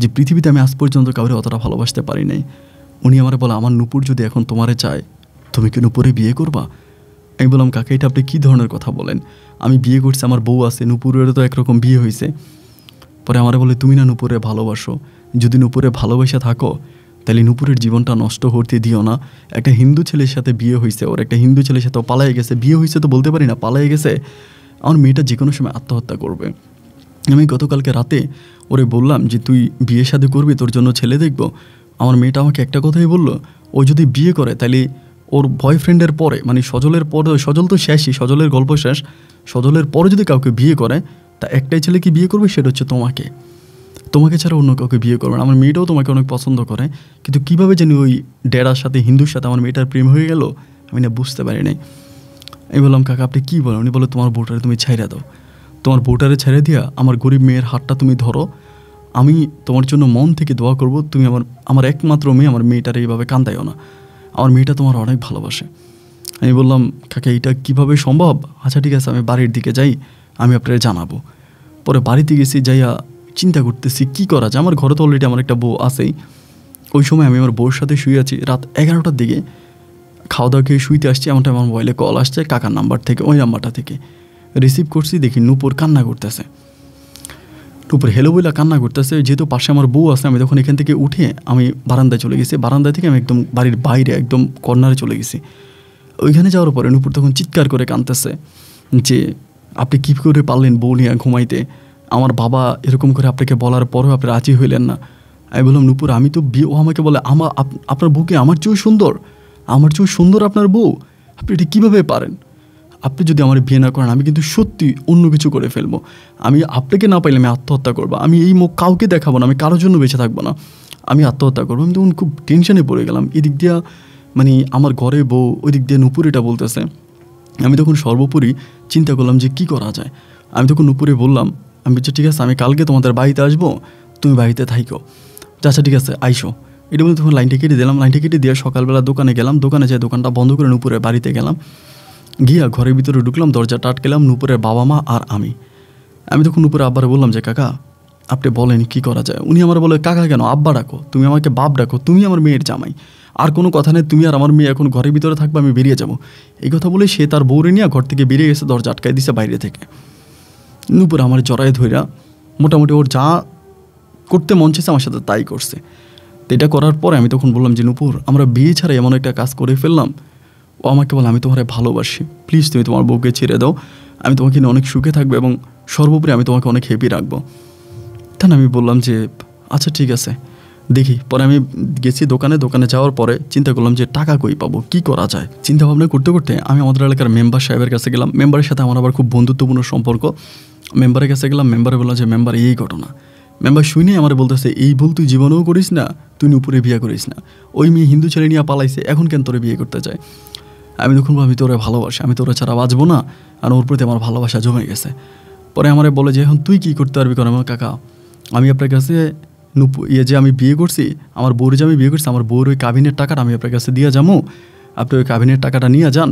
যে পৃথিবীতে আমি আজ পর্যন্ত কাউরে অতটা ভালোবাসতে পারি নাই উনি আমার বলে আমার নূপুর যদি এখন তোমারে চায় তুমি কি নূপুরে বিয়ে করবা আমি বললাম কাকে এটা আপনি কী ধরনের কথা বলেন আমি বিয়ে করছি আমার বউ আছে নূপুরেরও তো একরকম বিয়ে হয়েছে পরে আমার বলে তুমি না নূপুরে ভালোবাসো যদি নূপুরে ভালোবেসে থাকো তাহলে নূপুরের জীবনটা নষ্ট করতে দিও না একটা হিন্দু ছেলের সাথে বিয়ে হয়েছে ওর একটা হিন্দু ছেলের সাথে পালাই গেছে বিয়ে হয়েছে তো বলতে পারি না পালাই গেছে আমার মেয়েটা যে কোনো সময় আত্মহত্যা করবে আমি গতকালকে রাতে ওরে বললাম যে তুই বিয়ে সাথে করবি তোর জন্য ছেলে দেখব আমার মেয়েটা আমাকে একটা কথাই বলল ও যদি বিয়ে করে তাহলে ওর বয়ফ্রেন্ডের পরে মানে সজলের পরে সজল তো শেষই সজলের গল্প শেষ সজলের পরে যদি কাউকে বিয়ে করে তা একটাই ছেলে কি বিয়ে করবে সেটা হচ্ছে তোমাকে তোমাকে ছাড়া অন্য কাউকে বিয়ে করবে না আমার মেয়েটাও তোমাকে অনেক পছন্দ করে কিন্তু কিভাবে জানি ওই ডেরার সাথে হিন্দুর সাথে আমার মেয়েটার প্রেম হয়ে গেল আমি না বুঝতে পারি নাই আমি বললাম কাকা আপনি কী বলেন উনি বলে তোমার বোটারে তুমি ছাইরা দাও তোমার ভোটারে ছেড়ে দিয়া আমার গরিব মেয়ের হাতটা তুমি ধরো আমি তোমার জন্য মন থেকে দোয়া করব তুমি আমার আমার একমাত্র মেয়ে আমার মেয়েটার এইভাবে কান্দাইও না আমার মেয়েটা তোমার অনেক ভালোবাসে আমি বললাম কাকে এটা কিভাবে সম্ভব আচ্ছা ঠিক আছে আমি বাড়ির দিকে যাই আমি আপনার জানাবো পরে বাড়িতে গেছি যাইয়া চিন্তা করতেছি কি করা যায় আমার ঘরে তো অলরেডি আমার একটা বউ আছেই ওই সময় আমি আমার বউর সাথে শুয়ে আছি রাত এগারোটার দিকে খাওয়া দাওয়া খেয়ে শুইতে আসছি এমনটা আমার মোবাইলে কল আসছে কাকার নাম্বার থেকে ওই নাম্বারটা থেকে রিসিভ করছি দেখি নূপুর কান্না করতেছে নূপুর হেলো বইলা কান্না করতেছে যেহেতু পাশে আমার বউ আছে আমি তখন এখান থেকে উঠে আমি বারান্দায় চলে গেছি বারান্দায় থেকে আমি একদম বাড়ির বাইরে একদম কর্নারে চলে গেছি ওইখানে যাওয়ার পরে নূপুর তখন চিৎকার করে কাঁদতেছে যে আপনি কী করে পারলেন বউ নিয়ে ঘুমাইতে আমার বাবা এরকম করে আপনাকে বলার পরেও আপনি রাজি হইলেন না আমি বললাম নূপুর আমি তো বিয়ে ও আমাকে বলে আমার আপনার বউকে আমার চেয়েও সুন্দর আমার চেয়েও সুন্দর আপনার বউ আপনি এটি কীভাবে পারেন আপনি যদি আমার বিয়ে না করেন আমি কিন্তু সত্যি অন্য কিছু করে ফেলবো আমি আপনাকে না পাইলে আমি আত্মহত্যা করবো আমি এই মুখ কাউকে দেখাবো না আমি কারোর জন্য বেঁচে থাকবো না আমি আত্মহত্যা করবো আমি তখন খুব টেনশানে পড়ে গেলাম এদিক দিয়া মানে আমার ঘরে বউ ওই দিক দিয়ে নুপুর এটা বলতেছে আমি তখন সর্বোপরি চিন্তা করলাম যে কি করা যায় আমি তখন নুপুরে বললাম আমি বলছি ঠিক আছে আমি কালকে তোমাদের বাড়িতে আসবো তুমি বাড়িতে থাইকো আচ্ছা, আচ্ছা ঠিক আছে আইসো এটা বলে তখন লাইনটা কেটে দিলাম লাইনটা কেটে দিয়ে সকালবেলা দোকানে গেলাম দোকানে যাই দোকানটা বন্ধ করে নুপুরে বাড়িতে গেলাম গিয়া ঘরের ভিতরে ঢুকলাম দরজাটা আটকেলাম নূপুরের বাবা মা আর আমি আমি তখন নুপুরে আব্বারে বললাম যে কাকা আপনি বলেন কি করা যায় উনি আমার বলে কাকা কেন আব্বা ডাকো তুমি আমাকে বাপ ডাকো তুমি আমার মেয়ের জামাই আর কোনো কথা নেই তুমি আর আমার মেয়ে এখন ঘরের ভিতরে থাকবে আমি বেরিয়ে যাবো এই কথা বলে সে তার বউরে নিয়ে ঘর থেকে বেরিয়ে গেছে দরজা আটকাই দিছে বাইরে থেকে নূপুর আমার জড়ায় ধইরা মোটামুটি ওর যা করতে মন চেয়েছে আমার সাথে তাই করছে এটা করার পরে আমি তখন বললাম যে নূপুর আমরা বিয়ে ছাড়াই এমন একটা কাজ করে ফেললাম ও আমাকে বলে আমি তোমারে ভালোবাসি প্লিজ তুমি তোমার বউকে ছেড়ে দাও আমি তোমাকে নিয়ে অনেক সুখে থাকবো এবং সর্বোপরি আমি তোমাকে অনেক হ্যাপি রাখবো তখন আমি বললাম যে আচ্ছা ঠিক আছে দেখি পরে আমি গেছি দোকানে দোকানে যাওয়ার পরে চিন্তা করলাম যে টাকা কই পাবো কি করা যায় চিন্তা ভাবনা করতে করতে আমি আমাদের এলাকার মেম্বার সাহেবের কাছে গেলাম মেম্বারের সাথে আমার আবার খুব বন্ধুত্বপূর্ণ সম্পর্ক মেম্বারের কাছে গেলাম মেম্বারে বললাম যে মেম্বার এই ঘটনা মেম্বার শুনে আমার বলতেছে এই ভুল তুই জীবনেও করিস না তুই উপরে বিয়ে করিস না ওই মেয়ে হিন্দু ছেলে নিয়ে পালাইছে এখন কেন তোরে বিয়ে করতে চায় আমি দেখুন আমি তোরে ভালোবাসি আমি তোরা ছাড়া বাঁচবো না আর ওর প্রতি আমার ভালোবাসা জমে গেছে পরে আমারে বলে যে এখন তুই কি করতে পারবি কর আমার কাকা আমি আপনার কাছে নুপু ইয়ে যে আমি বিয়ে করছি আমার বউর যে আমি বিয়ে করছি আমার বউর ওই কাবিনের টাকাটা আমি আপনার কাছে দিয়ে যাবো আপনি ওই কাবিনের টাকাটা নিয়ে যান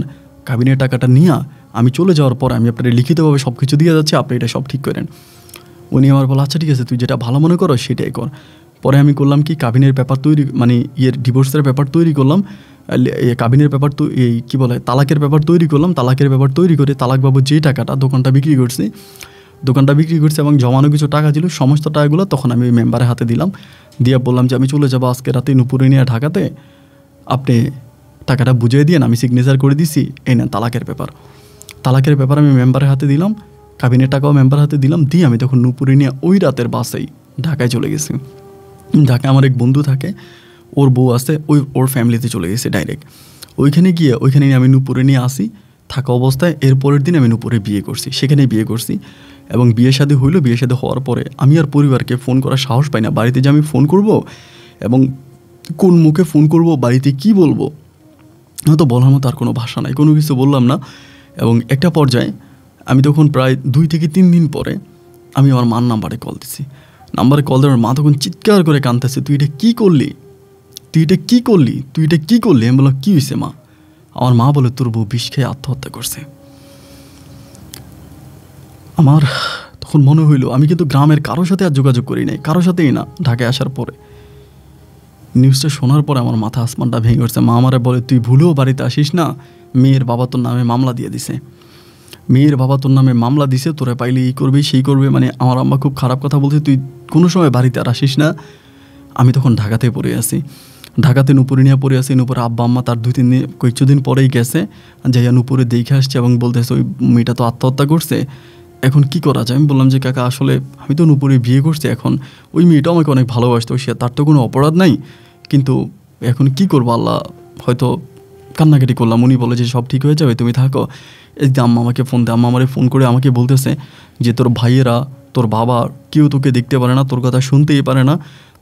কাবিনের টাকাটা নিয়ে আমি চলে যাওয়ার পর আমি আপনার লিখিতভাবে সব কিছু দিয়ে যাচ্ছি আপনি এটা সব ঠিক করেন উনি আমার বলে আচ্ছা ঠিক আছে তুই যেটা ভালো মনে করো সেটাই কর পরে আমি করলাম কি কাবিনের ব্যাপার তৈরি মানে ইয়ের ডিভোর্সের ব্যাপার তৈরি করলাম কাবিনের ব্যাপার তো এই কী বলে তালাকের ব্যাপার তৈরি করলাম তালাকের ব্যাপার তৈরি করে তালাকবাবু যে টাকাটা দোকানটা বিক্রি করছি দোকানটা বিক্রি করছে এবং জমানো কিছু টাকা ছিল সমস্ত টাকাগুলো তখন আমি ওই মেম্বারের হাতে দিলাম দিয়ে বললাম যে আমি চলে যাবো আজকে রাতে নুপুরে নিয়ে ঢাকাতে আপনি টাকাটা বুঝিয়ে দিয়ে আমি সিগনেচার করে দিছি এই না তালাকের ব্যাপার তালাকের ব্যাপার আমি মেম্বারের হাতে দিলাম কাবিনের টাকাও মেম্বার হাতে দিলাম দিয়ে আমি তখন নুপুরে নিয়ে ওই রাতের বাসেই ঢাকায় চলে গেছি ঢাকায় আমার এক বন্ধু থাকে ওর বউ আছে ওই ওর ফ্যামিলিতে চলে গেছে ডাইরেক্ট ওইখানে গিয়ে ওইখানে আমি নূপুরে নিয়ে আসি থাকা অবস্থায় এরপরের দিন আমি নূপুরে বিয়ে করছি সেখানে বিয়ে করছি এবং বিয়ে সাথে হইলো বিয়ে সাথে হওয়ার পরে আমি আর পরিবারকে ফোন করার সাহস পাই না বাড়িতে যে আমি ফোন করব এবং কোন মুখে ফোন করব বাড়িতে কি বলবো হয়তো বলার মতো আর কোনো ভাষা নাই কোনো কিছু বললাম না এবং একটা পর্যায়ে আমি তখন প্রায় দুই থেকে তিন দিন পরে আমি আমার মার নাম্বারে কল দিছি নাম্বারে কল দেওয়ার মা তখন চিৎকার করে কানতেছে তুই এটা কী করলি তুই এটা কী করলি তুই এটা কী করলি আমি বললাম কী হয়েছে মা আমার মা বলে তোর বউ বিষ খেয়ে আত্মহত্যা করছে আমার তখন মনে হইল আমি কিন্তু গ্রামের কারোর সাথে আর যোগাযোগ করি নাই কারোর সাথেই না ঢাকায় আসার পরে নিউজটা শোনার পরে আমার মাথা আসমানটা ভেঙে উঠছে মা আমারে বলে তুই ভুলেও বাড়িতে আসিস না মেয়ের বাবা তোর নামে মামলা দিয়ে দিছে মেয়ের বাবা তোর নামে মামলা দিছে তোরা পাইলে এই করবি সেই করবে মানে আমার আম্মা খুব খারাপ কথা বলছে তুই কোনো সময় বাড়িতে আর আসিস না আমি তখন ঢাকাতে পড়ে আছি ঢাকাতে নুপুরে নিয়ে পড়ে আসে নুপুরে আব্বা আম্মা তার দুই তিন দিন কিছুদিন পরেই গেছে যাইয়া নুপুরে দেখে আসছে এবং বলতেছে ওই মেয়েটা তো আত্মহত্যা করছে এখন কি করা যায় আমি বললাম যে কাকা আসলে আমি তো নুপুরে বিয়ে করছি এখন ওই মেয়েটাও আমাকে অনেক ভালোবাসতো সে তার তো কোনো অপরাধ নাই কিন্তু এখন কি করবো আল্লাহ হয়তো কান্নাকাটি করলাম উনি বলে যে সব ঠিক হয়ে যাবে তুমি থাকো এই যে আম্মা আমাকে ফোন দে আম্মা আমারে ফোন করে আমাকে বলতেছে যে তোর ভাইয়েরা তোর বাবা কেউ তোকে দেখতে পারে না তোর কথা শুনতেই পারে না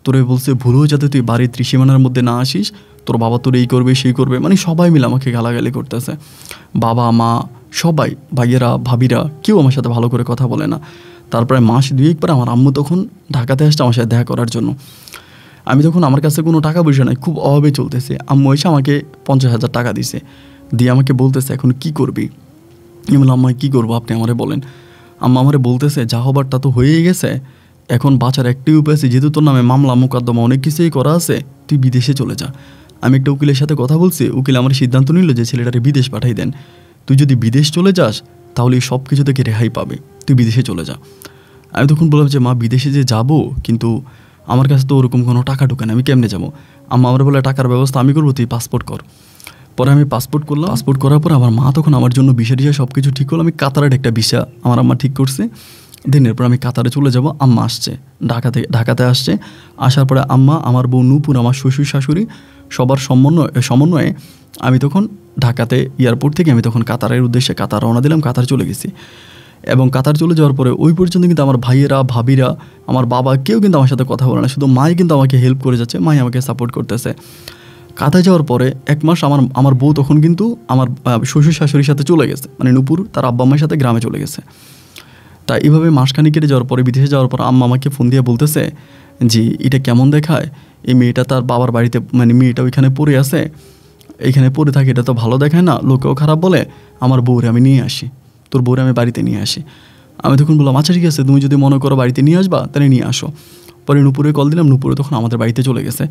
তোরে বলছে ভুলও যাতে তুই বাড়ির ত্রিসীমানার মধ্যে না আসিস তোর বাবা তোর এই করবে সেই করবে মানে সবাই মিলে আমাকে গালাগালি করতেছে বাবা মা সবাই ভাইয়েরা ভাবিরা কেউ আমার সাথে ভালো করে কথা বলে না তারপরে মাস দুয়েক পরে আমার আম্মু তখন ঢাকাতে আসছে আমার সাথে দেখা করার জন্য আমি তখন আমার কাছে কোনো টাকা পয়সা নাই খুব অভাবে চলতেছে আম্মু এসে আমাকে পঞ্চাশ হাজার টাকা দিছে দিয়ে আমাকে বলতেছে এখন কি করবি আমি বললাম আম্মা কী করবো আপনি আমারে বলেন আম্মা আমারে বলতেছে যা হবার তা তো হয়েই গেছে এখন বাঁচার একটি উপায় আছে যেহেতু তোর নামে মামলা মোকদ্দমা অনেক কিছুই করা আছে তুই বিদেশে চলে যা আমি একটা উকিলের সাথে কথা বলছি উকিল আমার সিদ্ধান্ত নিল যে ছেলেটারে বিদেশ পাঠাই দেন তুই যদি বিদেশ চলে যাস তাহলে এই সব কিছু থেকে রেহাই পাবে তুই বিদেশে চলে যা আমি তখন বললাম যে মা বিদেশে যে যাব কিন্তু আমার কাছে তো ওরকম কোনো টাকা ঢুকে না আমি কেমনে যাবো আম্মা আমার বলে টাকার ব্যবস্থা আমি করবো তুই পাসপোর্ট কর পরে আমি পাসপোর্ট করলাম পাসপোর্ট করার পর আমার মা তখন আমার জন্য বিষা টিসা সব কিছু ঠিক করলো আমি কাতারের একটা বিষা আমার আম্মা ঠিক করছে দিনের পর আমি কাতারে চলে যাব আম্মা আসছে ঢাকাতে ঢাকাতে আসছে আসার পরে আম্মা আমার বউ নূপুর আমার শ্বশুর শাশুড়ি সবার সমন্বয় সমন্বয়ে আমি তখন ঢাকাতে এয়ারপোর্ট থেকে আমি তখন কাতারের উদ্দেশ্যে কাতার রওনা দিলাম কাতার চলে গেছি এবং কাতার চলে যাওয়ার পরে ওই পর্যন্ত কিন্তু আমার ভাইয়েরা ভাবিরা আমার বাবা কেউ কিন্তু আমার সাথে কথা বলে না শুধু মাই কিন্তু আমাকে হেল্প করে যাচ্ছে মাই আমাকে সাপোর্ট করতেছে কাতার যাওয়ার পরে এক মাস আমার আমার বউ তখন কিন্তু আমার শ্বশুর শাশুড়ির সাথে চলে গেছে মানে নুপুর তার আব্বা মায়ের সাথে গ্রামে চলে গেছে তা এভাবে মাসখানি কেটে যাওয়ার পরে বিদেশে যাওয়ার পর আম্মা আমাকে ফোন দিয়ে বলতেছে যে এটা কেমন দেখায় এই মেয়েটা তার বাবার বাড়িতে মানে মেয়েটা ওইখানে পড়ে আছে এইখানে পড়ে থাকে এটা তো ভালো দেখায় না লোকেও খারাপ বলে আমার বউরে আমি নিয়ে আসি তোর বউরে আমি বাড়িতে নিয়ে আসি আমি তখন বললাম আচ্ছা ঠিক আছে তুমি যদি মনে করো বাড়িতে নিয়ে আসবা তাহলে নিয়ে আসো পরে নূপুরে কল দিলাম নূপুরে তখন আমাদের বাড়িতে চলে গেছে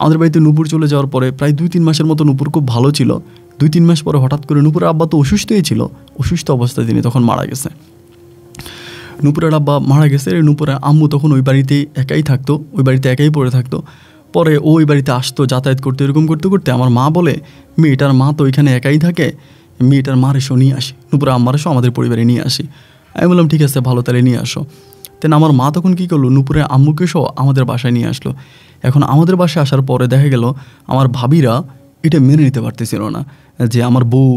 আমাদের বাড়িতে নূপুর চলে যাওয়ার পরে প্রায় দুই তিন মাসের মতো নূপুর খুব ভালো ছিল দুই তিন মাস পরে হঠাৎ করে নূপুরের আব্বা তো অসুস্থই ছিল অসুস্থ অবস্থায় তিনি তখন মারা গেছে নূপুরের আব্বা মারা গেছে নূপুরের আম্মু তখন ওই বাড়িতেই একাই থাকতো ওই বাড়িতে একাই পড়ে থাকতো পরে ও ওই বাড়িতে আসতো যাতায়াত করতে এরকম করতে করতে আমার মা বলে মেয়েটার মা তো ওইখানে একাই থাকে মেয়েটার মার এসো নিয়ে আসি নূপুর আম্মার এসো আমাদের পরিবারে নিয়ে আসি আমি বললাম ঠিক আছে ভালো তাহলে নিয়ে আসো তেন আমার মা তখন কী করলো নূপুরে আম্মুকে সহ আমাদের বাসায় নিয়ে আসলো এখন আমাদের বাসায় আসার পরে দেখা গেল আমার ভাবিরা এটা মেনে নিতে পারতেছিল না যে আমার বউ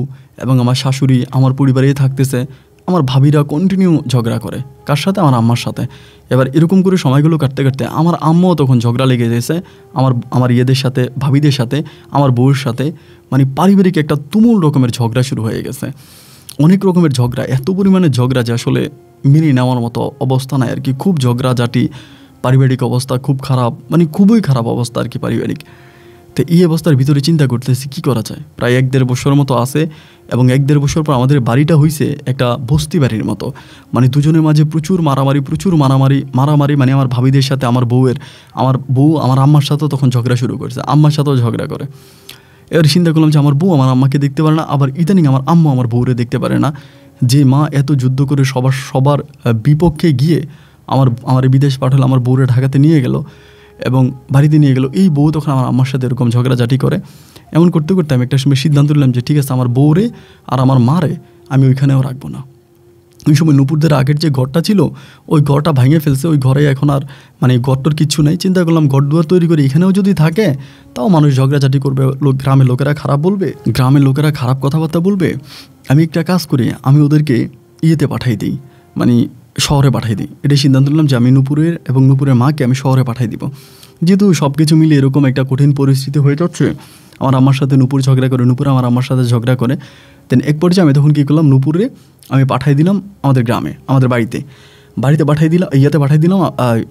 এবং আমার শাশুড়ি আমার পরিবারেই থাকতেছে আমার ভাবিরা কন্টিনিউ ঝগড়া করে কার সাথে আমার আম্মার সাথে এবার এরকম করে সময়গুলো কাটতে কাটতে আমার আম্মাও তখন ঝগড়া লেগে গেছে আমার আমার ইয়েদের সাথে ভাবিদের সাথে আমার বউয়ের সাথে মানে পারিবারিক একটা তুমুল রকমের ঝগড়া শুরু হয়ে গেছে অনেক রকমের ঝগড়া এত পরিমাণে ঝগড়া যে আসলে মেনে নেওয়ার মতো অবস্থা নাই আর কি খুব ঝগড়া জাটি পারিবারিক অবস্থা খুব খারাপ মানে খুবই খারাপ অবস্থা আর কি পারিবারিক তো এই অবস্থার ভিতরে চিন্তা করতেছি কি করা যায় প্রায় এক দেড় বছর মতো আছে এবং এক দেড় বছর পর আমাদের বাড়িটা হয়েছে একটা বস্তি বাড়ির মতো মানে দুজনের মাঝে প্রচুর মারামারি প্রচুর মারামারি মারামারি মানে আমার ভাবিদের সাথে আমার বউয়ের আমার বউ আমার আম্মার সাথেও তখন ঝগড়া শুরু করছে আম্মার সাথেও ঝগড়া করে এবার চিন্তা করলাম যে আমার বউ আমার আম্মাকে দেখতে পারে না আবার ইদানিং আমার আম্মা আমার বউরে দেখতে পারে না যে মা এত যুদ্ধ করে সবার সবার বিপক্ষে গিয়ে আমার আমার বিদেশ পাঠালো আমার বউরে ঢাকাতে নিয়ে গেল এবং বাড়িতে নিয়ে গেলো এই বউ তখন আমার আম্মার সাথে এরকম ঝগড়াঝাটি করে এমন করতে করতে আমি একটা সময় সিদ্ধান্ত নিলাম যে ঠিক আছে আমার বউরে আর আমার মারে আমি ওইখানেও রাখবো না ওই সময় নুপুরদের আগের যে ঘরটা ছিল ওই ঘরটা ভেঙে ফেলছে ওই ঘরে এখন আর মানে ঘরটোর কিছু নেই চিন্তা করলাম ঘর দুয়ার তৈরি করে এখানেও যদি থাকে তাও মানুষ ঝগড়াঝাটি করবে লোক গ্রামের লোকেরা খারাপ বলবে গ্রামের লোকেরা খারাপ কথাবার্তা বলবে আমি একটা কাজ করি আমি ওদেরকে ইয়েতে পাঠাই দিই মানে শহরে পাঠিয়ে দিই এটাই সিদ্ধান্ত নিলাম যে আমি নূপুরের এবং নূপুরের মাকে আমি শহরে পাঠিয়ে দিব যেহেতু সব কিছু মিলে এরকম একটা কঠিন পরিস্থিতি হয়ে যাচ্ছে আমার আমার সাথে নূপুর ঝগড়া করে নূপুর আমার আমার সাথে ঝগড়া করে দেন এক পর্যায়ে আমি তখন কী করলাম নূপুরে আমি পাঠিয়ে দিলাম আমাদের গ্রামে আমাদের বাড়িতে বাড়িতে পাঠিয়ে দিলাম ইয়াতে পাঠিয়ে দিলাম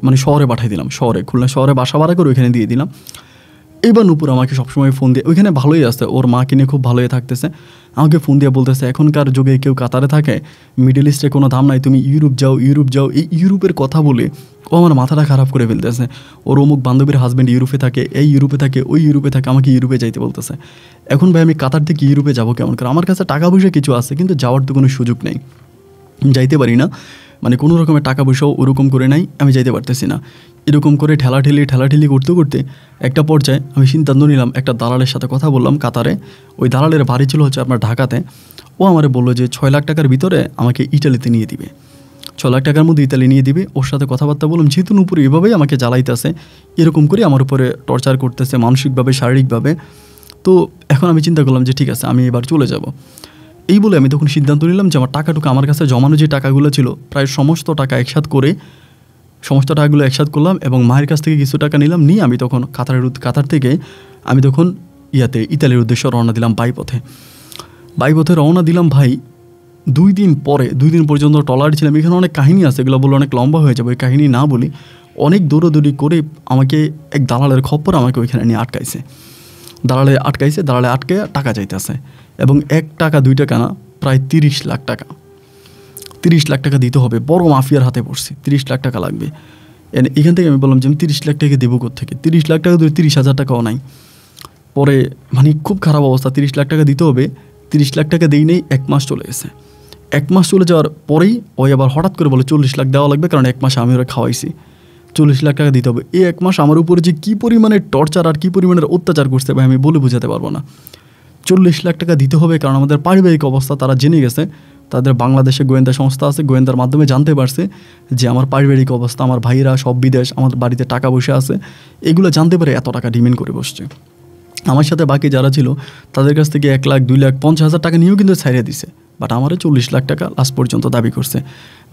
মানে শহরে পাঠিয়ে দিলাম শহরে খুলনা শহরে বাসা ভাড়া করে ওইখানে দিয়ে দিলাম এবার নূপুর আমাকে সবসময় ফোন দিয়ে ওইখানে ভালোই আসতে ওর মাকে নিয়ে খুব ভালোই থাকতেছে আমাকে ফোন দিয়ে বলতেছে এখনকার যুগে কেউ কাতারে থাকে মিডিল ইস্টে কোনো দাম নাই তুমি ইউরোপ যাও ইউরোপ যাও এই ইউরোপের কথা বলে ও আমার মাথাটা খারাপ করে ফেলতেছে ওর অমুক বান্ধবীর হাজব্যান্ড ইউরোপে থাকে এই ইউরোপে থাকে ওই ইউরোপে থাকে আমাকে ইউরোপে যাইতে বলতেছে এখন ভাই আমি কাতার থেকে ইউরোপে যাবো কেমন করে আমার কাছে টাকা পয়সা কিছু আছে কিন্তু যাওয়ার তো কোনো সুযোগ নেই যাইতে পারি না মানে কোনো রকমের টাকা পয়সাও ওরকম করে নাই আমি যাইতে পারতেছি না এরকম করে ঠেলাঠেলি ঠেলাঠেলি করতে করতে একটা পর্যায়ে আমি সিদ্ধান্ত নিলাম একটা দালালের সাথে কথা বললাম কাতারে ওই দালালের বাড়ি ছিল হচ্ছে আপনার ঢাকাতে ও আমার বললো যে ছয় লাখ টাকার ভিতরে আমাকে ইটালিতে নিয়ে দিবে ছ লাখ টাকার মধ্যে ইতালি নিয়ে দিবে ওর সাথে কথাবার্তা বললাম যেহেতু উপরে এভাবেই আমাকে জ্বালাইতেছে এরকম করে আমার উপরে টর্চার করতেছে মানসিকভাবে শারীরিকভাবে তো এখন আমি চিন্তা করলাম যে ঠিক আছে আমি এবার চলে যাব এই বলে আমি তখন সিদ্ধান্ত নিলাম যে আমার টাকাটুকু আমার কাছে জমানো যে টাকাগুলো ছিল প্রায় সমস্ত টাকা একসাথ করে সমস্ত টাকাগুলো একসাথ করলাম এবং মায়ের কাছ থেকে কিছু টাকা নিলাম নিয়ে আমি তখন কাতারের কাতার থেকে আমি তখন ইয়াতে ইতালির উদ্দেশ্যে রওনা দিলাম বাইপথে বাইপথে রওনা দিলাম ভাই দুই দিন পরে দুই দিন পর্যন্ত টলার ছিলাম এখানে অনেক কাহিনী আছে এগুলো বলে অনেক লম্বা হয়ে যাবে ওই কাহিনী না বলি অনেক দৌড়াদৌড়ি করে আমাকে এক দালালের খপ্পর আমাকে ওইখানে নিয়ে আটকাইছে দালালে আটকাইছে দালালে আটকে টাকা চাইতেছে এবং এক টাকা দুই টাকা না প্রায় তিরিশ লাখ টাকা তিরিশ লাখ টাকা দিতে হবে বড় মাফিয়ার হাতে পড়ছে তিরিশ লাখ টাকা লাগবে এখান থেকে আমি বললাম যে আমি তিরিশ লাখ টাকা দেবো থেকে তিরিশ লাখ টাকা ধরে তিরিশ হাজার টাকাও নাই পরে মানে খুব খারাপ অবস্থা তিরিশ লাখ টাকা দিতে হবে তিরিশ লাখ টাকা দিই নেই এক মাস চলে গেছে এক মাস চলে যাওয়ার পরেই ওই আবার হঠাৎ করে বলে চল্লিশ লাখ দেওয়া লাগবে কারণ এক মাস আমি ওরা খাওয়াইছি চল্লিশ লাখ টাকা দিতে হবে এই এক মাস আমার উপরে যে কী পরিমাণে টর্চার আর কী পরিমাণের অত্যাচার করছে ভাই আমি বলে বোঝাতে পারবো না চল্লিশ লাখ টাকা দিতে হবে কারণ আমাদের পারিবারিক অবস্থা তারা জেনে গেছে তাদের বাংলাদেশে গোয়েন্দা সংস্থা আছে গোয়েন্দার মাধ্যমে জানতে পারছে যে আমার পারিবারিক অবস্থা আমার ভাইরা সব বিদেশ আমার বাড়িতে টাকা বসে আছে এগুলো জানতে পারে এত টাকা ডিমেন্ড করে বসছে আমার সাথে বাকি যারা ছিল তাদের কাছ থেকে এক লাখ দুই লাখ পঞ্চাশ হাজার টাকা নিয়েও কিন্তু ছাড়িয়ে দিছে বাট আমারও চল্লিশ লাখ টাকা লাস্ট পর্যন্ত দাবি করছে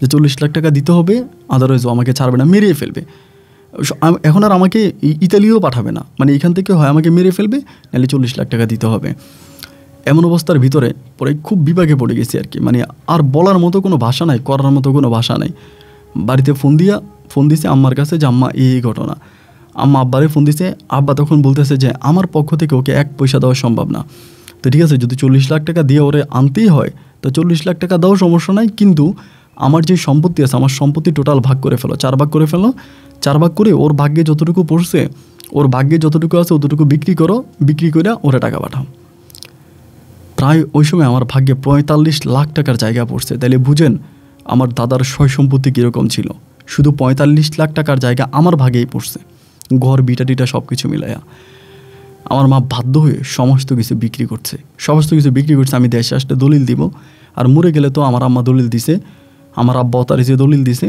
যে চল্লিশ লাখ টাকা দিতে হবে আদারওয়াইজ আমাকে ছাড়বে না মেরিয়ে ফেলবে এখন আর আমাকে ইতালিও পাঠাবে না মানে এখান থেকে হয় আমাকে মেরে ফেলবে নাহলে চল্লিশ লাখ টাকা দিতে হবে এমন অবস্থার ভিতরে পরে খুব বিপাকে পড়ে গেছি আর কি মানে আর বলার মতো কোনো ভাষা নাই করার মতো কোনো ভাষা নাই বাড়িতে ফোন দিয়া ফোন দিছে আম্মার কাছে যে আম্মা এই ঘটনা আম্মা আব্বারে ফোন দিছে আব্বা তখন বলতেছে যে আমার পক্ষ থেকে ওকে এক পয়সা দেওয়া সম্ভব না তো ঠিক আছে যদি চল্লিশ লাখ টাকা দিয়ে ওরে আনতেই হয় তো চল্লিশ লাখ টাকা দেওয়া সমস্যা নাই কিন্তু আমার যে সম্পত্তি আছে আমার সম্পত্তি টোটাল ভাগ করে ফেলো চার ভাগ করে ফেলো চার ভাগ করে ওর ভাগ্যে যতটুকু পড়ছে ওর ভাগ্যে যতটুকু আছে ততটুকু বিক্রি করো বিক্রি করে ওরা টাকা পাঠাও প্রায় ওই সময় আমার ভাগ্যে পঁয়তাল্লিশ লাখ টাকার জায়গা পড়ছে তাইলে বুঝেন আমার দাদার সয় সম্পত্তি কীরকম ছিল শুধু পঁয়তাল্লিশ লাখ টাকার জায়গা আমার ভাগেই পড়ছে ঘর বিটা টিটা সব কিছু মিলাইয়া আমার মা বাধ্য হয়ে সমস্ত কিছু বিক্রি করছে সমস্ত কিছু বিক্রি করছে আমি দেশে আসতে দলিল দিব আর মরে গেলে তো আমার আম্মা দলিল দিছে আমার আব্বাও তার যে দলিল দিছে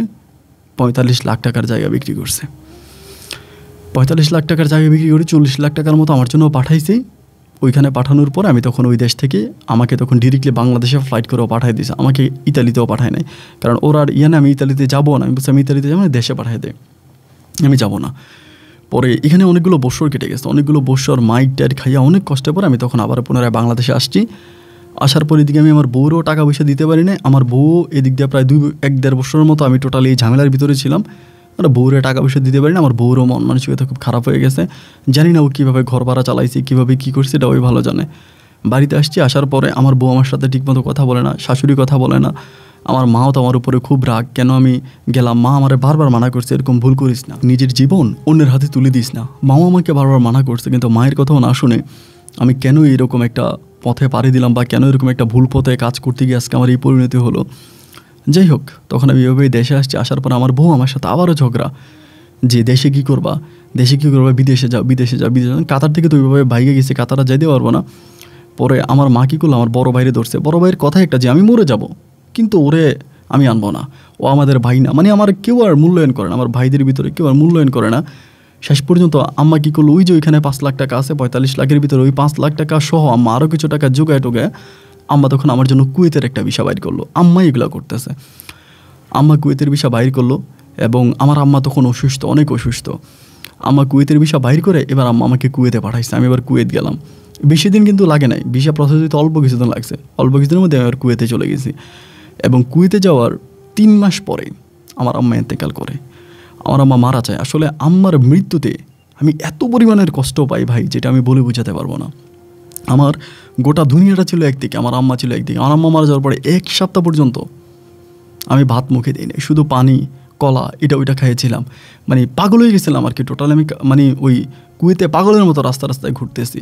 পঁয়তাল্লিশ লাখ টাকার জায়গা বিক্রি করছে পঁয়তাল্লিশ লাখ টাকার জায়গা বিক্রি করে চল্লিশ লাখ টাকার মতো আমার জন্য পাঠাইছে ওইখানে পাঠানোর পর আমি তখন ওই দেশ থেকে আমাকে তখন ডিরেক্টলি বাংলাদেশে ফ্লাইট করেও পাঠাই দিয়েছে আমাকে ইতালিতেও পাঠায় নাই কারণ ওর আর ইয়ে আমি ইতালিতে যাবো না আমি বলছি আমি ইতালিতে যাবো না দেশে পাঠাই দেয় আমি যাব না পরে এখানে অনেকগুলো বৎসর কেটে গেছে অনেকগুলো বৎসর মাইক টাইট খাইয়া অনেক কষ্টের পরে আমি তখন আবার পুনরায় বাংলাদেশে আসছি আসার পর এদিকে আমি আমার বউরও টাকা পয়সা দিতে পারি না আমার বউ এদিক দিয়ে প্রায় দুই এক দেড় বছরের মতো আমি টোটালি এই ঝামেলার ভিতরে ছিলাম আর মানে বউরে টাকা পয়সা দিতে পারি না আমার বউরও মন মানসিকতা খুব খারাপ হয়ে গেছে জানি না ও কীভাবে ঘর ভাড়া চালাইছে কীভাবে কী করছে এটা ওই ভালো জানে বাড়িতে আসছি আসার পরে আমার বউ আমার সাথে ঠিকমতো কথা বলে না শাশুড়ি কথা বলে না আমার মাও তো আমার উপরে খুব রাগ কেন আমি গেলাম মা আমারে বারবার মানা করছে এরকম ভুল করিস না নিজের জীবন অন্যের হাতে তুলে দিস না মাও আমাকে বারবার মানা করছে কিন্তু মায়ের কথাও না শুনে আমি কেন এরকম একটা পথে পাড়ি দিলাম বা কেন এরকম একটা ভুল পথে কাজ করতে গিয়ে আজকে আমার এই পরিণতি হলো যাই হোক তখন আমি এভাবেই দেশে আসছি আসার পর আমার বউ আমার সাথে আবারও ঝগড়া যে দেশে কি করবা দেশে কী করবা বিদেশে যাও বিদেশে যাও বিদেশে কাতার থেকে তো ওইভাবে বাইকে গেছে কাতারা যেতে পারবো না পরে আমার মা কী করলো আমার বড় ভাইরে ধরছে বড় ভাইয়ের কথা একটা যে আমি মরে যাব কিন্তু ওরে আমি আনবো না ও আমাদের ভাই না মানে আমার কেউ আর মূল্যায়ন করে না আমার ভাইদের ভিতরে কেউ আর মূল্যায়ন করে না শেষ পর্যন্ত আম্মা কী করলো ওই যে ওইখানে পাঁচ লাখ টাকা আছে পঁয়তাল্লিশ লাখের ভিতরে ওই পাঁচ লাখ টাকা সহ আম্মা আরও কিছু টাকা যোগায় টোগায় আম্মা তখন আমার জন্য কুয়েতের একটা বিষা বাইর করলো আম্মা এগুলো করতেছে আম্মা কুয়েতের বিষা বাইর করলো এবং আমার আম্মা তখন অসুস্থ অনেক অসুস্থ আম্মা কুয়েতের বিষা বাইর করে এবার আম্মা আমাকে কুয়েতে পাঠাইছে আমি এবার কুয়েত গেলাম বেশি দিন কিন্তু লাগে নাই বিষা প্রসেস হইতে অল্প কিছুদিন লাগছে অল্প কিছুদিনের মধ্যে আমি কুয়েতে চলে গেছি এবং কুয়েতে যাওয়ার তিন মাস পরে আমার আম্মা এতেকাল করে আমার আম্মা মারা যায় আসলে আম্মার মৃত্যুতে আমি এত পরিমাণের কষ্ট পাই ভাই যেটা আমি বলে বোঝাতে পারবো না আমার গোটা দুনিয়াটা ছিল একদিকে আমার আম্মা ছিল একদিকে আমার আম্মা মারা যাওয়ার পরে এক সপ্তাহ পর্যন্ত আমি ভাত মুখে দিইনি শুধু পানি কলা এটা ওইটা খাইয়েছিলাম মানে পাগল হয়ে গেছিলাম আর কি টোটাল আমি মানে ওই কুয়েতে পাগলের মতো রাস্তা রাস্তায় ঘুরতেছি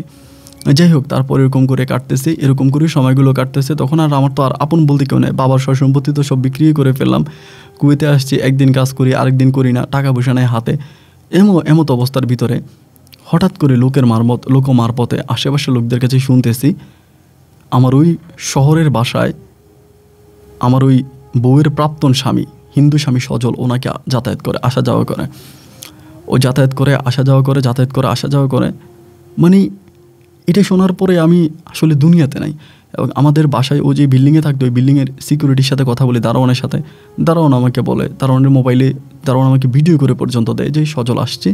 যাই হোক তারপর এরকম করে কাটতেছি এরকম করে সময়গুলো কাটতেছে তখন আর আমার তো আর আপন বলতে কেউ নেই বাবার সয় সম্পত্তি তো সব বিক্রি করে ফেললাম কুয়েতে আসছি একদিন কাজ করি আরেকদিন করি না টাকা পয়সা নেয় হাতে এমন এমত অবস্থার ভিতরে হঠাৎ করে লোকের মারমত লোক মারপথে আশেপাশে লোকদের কাছে শুনতেছি আমার ওই শহরের বাসায় আমার ওই বউয়ের প্রাপ্তন স্বামী হিন্দু স্বামী সজল ওনাকে যাতায়াত করে আসা যাওয়া করে ও যাতায়াত করে আসা যাওয়া করে যাতায়াত করে আসা যাওয়া করে মানে এটা শোনার পরে আমি আসলে দুনিয়াতে নাই এবং আমাদের বাসায় ও যে বিল্ডিংয়ে থাকতো ওই বিল্ডিংয়ের সিকিউরিটির সাথে কথা বলি দারোয়ানের সাথে দারোয়ান আমাকে বলে দারোয়ানের মোবাইলে দারোয়ান আমাকে ভিডিও করে পর্যন্ত দেয় যে সজল আসছে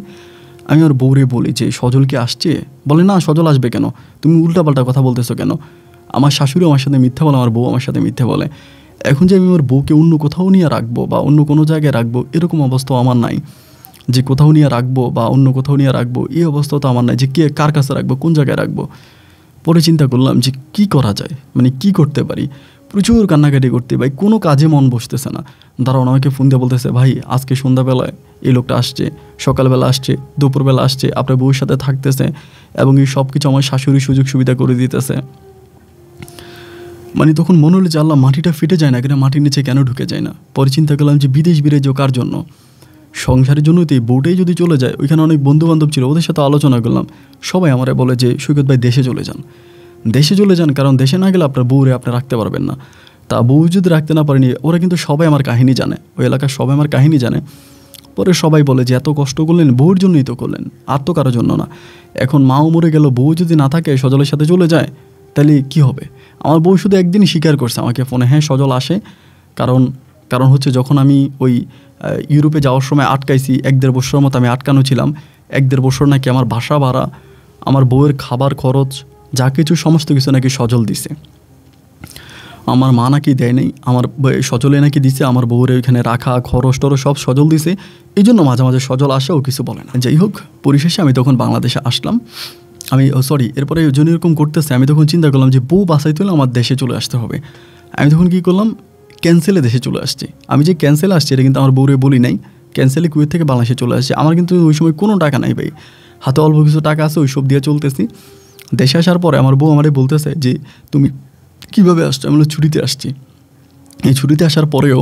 আমি ওর বউরে বলি যে সজল কি আসছে বলে না সজল আসবে কেন তুমি উল্টাপাল্টা কথা বলতেছো কেন আমার শাশুড়ি আমার সাথে মিথ্যে বলে আমার বউ আমার সাথে মিথ্যে বলে এখন যে আমি আমার বউকে অন্য কোথাও নিয়ে রাখবো বা অন্য কোনো জায়গায় রাখবো এরকম অবস্থা আমার নাই যে কোথাও নিয়ে রাখবো বা অন্য কোথাও নিয়ে রাখবো এই অবস্থা তো আমার নাই যে কে কার কাছে রাখবো কোন জায়গায় রাখবো পরে চিন্তা করলাম যে কি করা যায় মানে কি করতে পারি প্রচুর কান্নাকাটি করতে ভাই কোনো কাজে মন বসতেছে না দাঁড়ান আমাকে ফোন দিয়ে বলতেছে ভাই আজকে সন্ধ্যাবেলায় এই লোকটা আসছে সকালবেলা আসছে দুপুরবেলা আসছে আপনার বউয়ের সাথে থাকতেছে এবং এই সব কিছু আমার শাশুড়ি সুযোগ সুবিধা করে দিতেছে মানে তখন মনে হলো যে আল্লাহ মাটিটা ফেটে যায় না কিনা মাটির নিচে কেন ঢুকে যায় না পরে চিন্তা করলাম যে বিদেশ বিরেজ কার জন্য সংসারের জন্য তো এই বোটেই যদি চলে যায় ওইখানে অনেক বন্ধুবান্ধব ছিল ওদের সাথে আলোচনা করলাম সবাই আমারে বলে যে সৈকত ভাই দেশে চলে যান দেশে চলে যান কারণ দেশে না গেলে আপনার বউরে আপনি রাখতে পারবেন না তা বউ যদি রাখতে না পারেনি ওরা কিন্তু সবাই আমার কাহিনী জানে ওই এলাকার সবাই আমার কাহিনী জানে পরে সবাই বলে যে এত কষ্ট করলেন বউর জন্যই তো করলেন আর তো কারোর জন্য না এখন মাও মরে গেল বউ যদি না থাকে সজলের সাথে চলে যায় তাহলে কি হবে আমার বউ শুধু একদিনই স্বীকার করছে আমাকে ফোনে হ্যাঁ সজল আসে কারণ কারণ হচ্ছে যখন আমি ওই ইউরোপে যাওয়ার সময় আটকাইছি এক দেড় বছরের মতো আমি আটকানো ছিলাম এক দেড় বছর নাকি আমার বাসা ভাড়া আমার বউয়ের খাবার খরচ যা কিছু সমস্ত কিছু নাকি সজল দিছে আমার মা নাকি দেয় নাই আমার সজলে নাকি দিছে আমার বউরে ওইখানে রাখা খরচ টরচ সব সজল দিছে এই জন্য মাঝে মাঝে সজল আসেও কিছু বলে না যাই হোক পরিশেষে আমি তখন বাংলাদেশে আসলাম আমি সরি এরপরে ওই জন্য এরকম করতেছে আমি তখন চিন্তা করলাম যে বউ বাসাইতে তুলে আমার দেশে চলে আসতে হবে আমি তখন কী করলাম ক্যান্সেলে দেশে চলে আসছি আমি যে ক্যান্সেল আসছি এটা কিন্তু আমার বউরে বলি নাই ক্যান্সেলে কুয়েত থেকে বাংলাদেশে চলে আসছি আমার কিন্তু ওই সময় কোনো টাকা নাই ভাই হাতে অল্প কিছু টাকা আছে ওইসব দিয়ে চলতেছি দেশে আসার পরে আমার বউ আমারে বলতেছে যে তুমি কীভাবে আসছো আমি ছুটিতে আসছি এই ছুটিতে আসার পরেও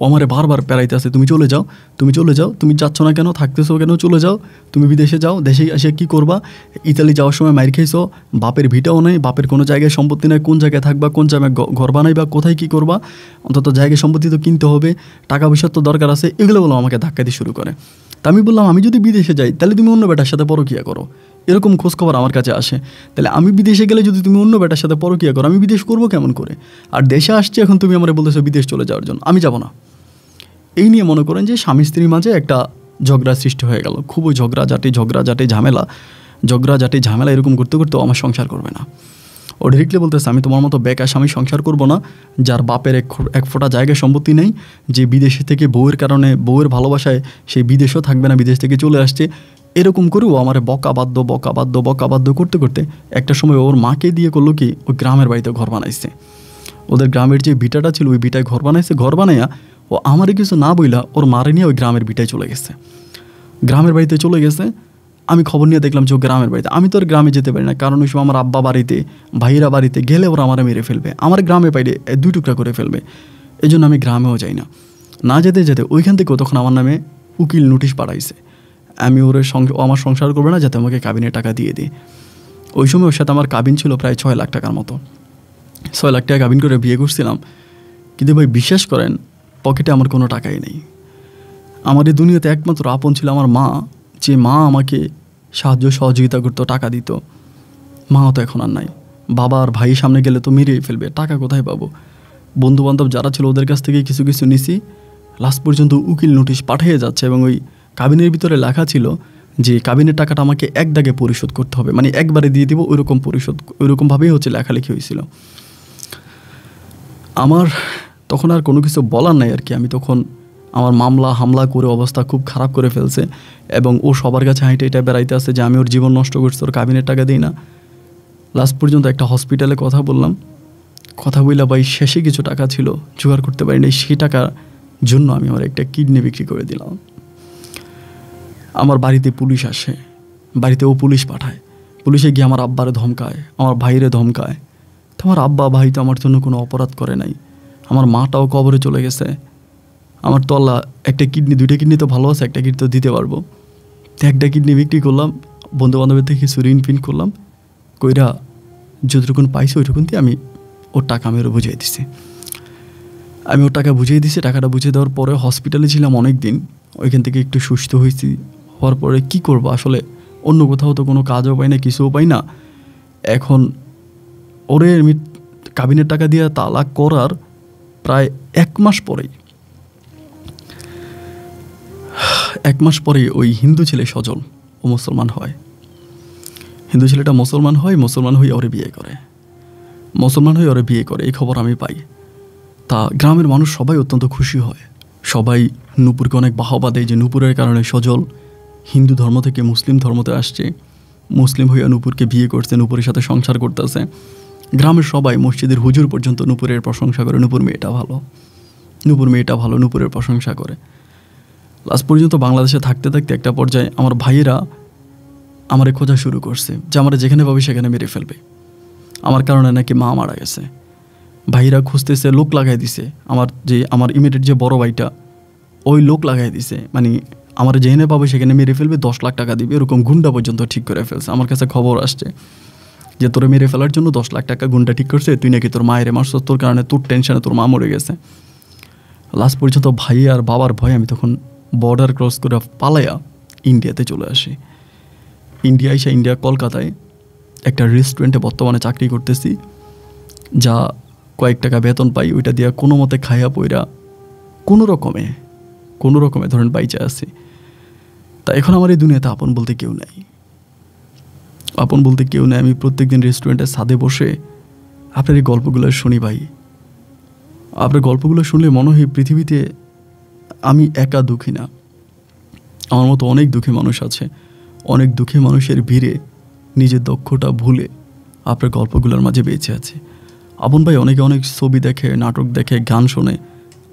ও আমারে বারবার পেরাইতে আছে তুমি চলে যাও তুমি চলে যাও তুমি যাচ্ছ না কেন থাকতেছো কেন চলে যাও তুমি বিদেশে যাও দেশে এসে কী করবা ইতালি যাওয়ার সময় মাইর খেয়েছো বাপের ভিটাও নেই বাপের কোনো জায়গায় সম্পত্তি নেই কোন জায়গায় থাকবা কোন জায়গায় ঘর বা কোথায় কী করবা অন্তত জায়গায় সম্পত্তি তো কিনতে হবে টাকা পয়সার তো দরকার আছে এগুলো বলো আমাকে ধাক্কা দিয়ে শুরু করে তা আমি বললাম আমি যদি বিদেশে যাই তাহলে তুমি অন্য বেটার সাথে পরকিয়া করো এরকম খোঁজখবর আমার কাছে আসে তাহলে আমি বিদেশে গেলে যদি তুমি অন্য বেটার সাথে পরকিয়া করো আমি বিদেশ করবো কেমন করে আর দেশে আসছে এখন তুমি আমার বলতেছো বিদেশ চলে যাওয়ার জন্য আমি যাব না এই নিয়ে মনে করেন যে স্বামী স্ত্রীর মাঝে একটা ঝগড়া সৃষ্টি হয়ে গেল খুবই ঝগড়া জাটি ঝগড়া জাটি ঝামেলা ঝগড়া জাটি ঝামেলা এরকম করতে করতে আমার সংসার করবে না ও ঢিকলে বলতেছে আমি তোমার মতো ব্যাকাশ আমি সংসার করব না যার বাপের এক এক ফোঁটা জায়গায় সম্পত্তি নেই যে বিদেশে থেকে বউয়ের কারণে বউয়ের ভালোবাসায় সেই বিদেশও থাকবে না বিদেশ থেকে চলে আসছে এরকম করেও আমার বকাবাদ্য বকাবাদ্য বকাবাদ্য করতে করতে একটা সময় ওর মাকে দিয়ে করলো কি ওই গ্রামের বাড়িতে ঘর বানাইছে ওদের গ্রামের যে বিটাটা ছিল ওই বিটায় ঘর বানাইছে ঘর বানাইয়া ও আমারই কিছু না বইলা ওর মারে নিয়ে ওই গ্রামের বিটায় চলে গেছে গ্রামের বাড়িতে চলে গেছে আমি খবর নিয়ে দেখলাম যে ও গ্রামের বাড়িতে আমি তো আর গ্রামে যেতে পারি না কারণ ওই সময় আমার আব্বা বাড়িতে ভাইরা বাড়িতে গেলে ওরা আমার মেরে ফেলবে আমার গ্রামে বাইরে দুই টুকরা করে ফেলবে এই জন্য আমি গ্রামেও যাই না না যেতে যেতে ওইখান থেকেও তখন আমার নামে উকিল নোটিশ পাঠাইছে আমি ওর ও আমার সংসার করবে না যাতে আমাকে কাবিনে টাকা দিয়ে দিই ওই সময় ওর সাথে আমার কাবিন ছিল প্রায় ছয় লাখ টাকার মতো ছয় লাখ টাকা কাবিন করে বিয়ে করছিলাম কিন্তু ভাই বিশ্বাস করেন পকেটে আমার কোনো টাকাই নেই আমার এই দুনিয়াতে একমাত্র আপন ছিল আমার মা যে মা আমাকে সাহায্য সহযোগিতা করতো টাকা দিত মাও তো এখন আর নাই বাবা আর ভাইয়ের সামনে গেলে তো মেরেই ফেলবে টাকা কোথায় পাবো বন্ধুবান্ধব যারা ছিল ওদের কাছ থেকে কিছু কিছু নিছি লাস্ট পর্যন্ত উকিল নোটিশ পাঠিয়ে যাচ্ছে এবং ওই কাবিনের ভিতরে লেখা ছিল যে কাবিনের টাকাটা আমাকে এক দাগে পরিশোধ করতে হবে মানে একবারে দিয়ে দিব ওইরকম পরিশোধ ওইরকমভাবেই হচ্ছে লেখালেখি হয়েছিল আমার তখন আর কোনো কিছু বলার নাই আর কি আমি তখন আমার মামলা হামলা করে অবস্থা খুব খারাপ করে ফেলছে এবং ও সবার কাছে হাইটে এটা বেড়াইতে আসে যে আমি ওর জীবন নষ্ট করছি ওর কাবিনের টাকা দিই না লাস্ট পর্যন্ত একটা হসপিটালে কথা বললাম কথা বইলা ভাই শেষে কিছু টাকা ছিল জোগাড় করতে পারিনি সেই টাকার জন্য আমি আমার একটা কিডনি বিক্রি করে দিলাম আমার বাড়িতে পুলিশ আসে বাড়িতেও পুলিশ পাঠায় পুলিশে গিয়ে আমার আব্বারে ধমকায় আমার ভাইরে ধমকায় তো আমার আব্বা ভাই তো আমার জন্য কোনো অপরাধ করে নাই আমার মাটাও কবরে চলে গেছে আমার তো আল্লাহ একটা কিডনি দুইটা কিডনি তো ভালো আছে একটা কিডনি তো দিতে পারবো তো একটা কিডনি বিক্রি করলাম বন্ধু বান্ধবের থেকে কিছু ঋণ ফিন করলাম কইরা যতটুকুন পাইছে ওইটুকুন দিয়ে আমি ওর টাকা আমি বুঝিয়ে দিছি আমি ওর টাকা বুঝিয়ে দিছি টাকাটা বুঝিয়ে দেওয়ার পরে হসপিটালে ছিলাম অনেক দিন ওইখান থেকে একটু সুস্থ হয়েছি হওয়ার পরে কি করব আসলে অন্য কোথাও তো কোনো কাজও পাই না কিছুও পাই না এখন ওরে কাবিনের টাকা দিয়ে তালাক করার প্রায় এক মাস পরেই এক মাস পরে ওই হিন্দু ছেলে সজল ও মুসলমান হয় হিন্দু ছেলেটা মুসলমান হয় মুসলমান হয়ে ওরে বিয়ে করে মুসলমান হয়ে ওরে বিয়ে করে এই খবর আমি পাই তা গ্রামের মানুষ সবাই অত্যন্ত খুশি হয় সবাই নূপুরকে অনেক বাহবা দেয় যে নূপুরের কারণে সজল হিন্দু ধর্ম থেকে মুসলিম ধর্মতে আসছে মুসলিম হইয়া নূপুরকে বিয়ে করছে নূপুরের সাথে সংসার করতেছে গ্রামের সবাই মসজিদের হুজুর পর্যন্ত নূপুরের প্রশংসা করে নূপুর মেয়েটা ভালো নূপুর মেয়েটা ভালো নূপুরের প্রশংসা করে লাস্ট পর্যন্ত বাংলাদেশে থাকতে থাকতে একটা পর্যায়ে আমার ভাইয়েরা আমারে খোঁজা শুরু করছে যে আমার যেখানে পাবে সেখানে মেরে ফেলবে আমার কারণে নাকি মা মারা গেছে ভাইরা খুঁজতেছে লোক লাগাই দিছে আমার যে আমার ইমিডিয়েট যে বড় ভাইটা ওই লোক লাগাই দিছে মানে আমার যেখানে পাবো সেখানে মেরে ফেলবে দশ লাখ টাকা দিবে এরকম গুন্ডা পর্যন্ত ঠিক করে ফেলছে আমার কাছে খবর আসছে যে তোর মেরে ফেলার জন্য দশ লাখ টাকা গুন্ডা ঠিক করছে তুই নাকি তোর মায়ের মাস তোর কারণে তোর টেনশনে তোর মা মরে গেছে লাস্ট পর্যন্ত ভাই আর বাবার ভয়ে আমি তখন বর্ডার ক্রস করে পালাইয়া ইন্ডিয়াতে চলে আসি ইন্ডিয়া এসে ইন্ডিয়া কলকাতায় একটা রেস্টুরেন্টে বর্তমানে চাকরি করতেছি যা কয়েক টাকা বেতন পাই ওইটা দিয়ে কোনো মতে খাইয়া পইরা কোনো রকমে কোনো রকমে ধরেন বাইচে আসি তা এখন আমার এই দুনিয়াতে আপন বলতে কেউ নাই আপন বলতে কেউ নাই আমি প্রত্যেকদিন রেস্টুরেন্টের ছাদে বসে আপনার এই গল্পগুলো শুনি ভাই আপনার গল্পগুলো শুনলে মনে হয় পৃথিবীতে আমি একা দুঃখী না আমার মতো অনেক দুঃখী মানুষ আছে অনেক দুঃখী মানুষের ভিড়ে নিজের দক্ষতা ভুলে আপনার গল্পগুলোর মাঝে বেঁচে আছে আপন ভাই অনেকে অনেক ছবি দেখে নাটক দেখে গান শোনে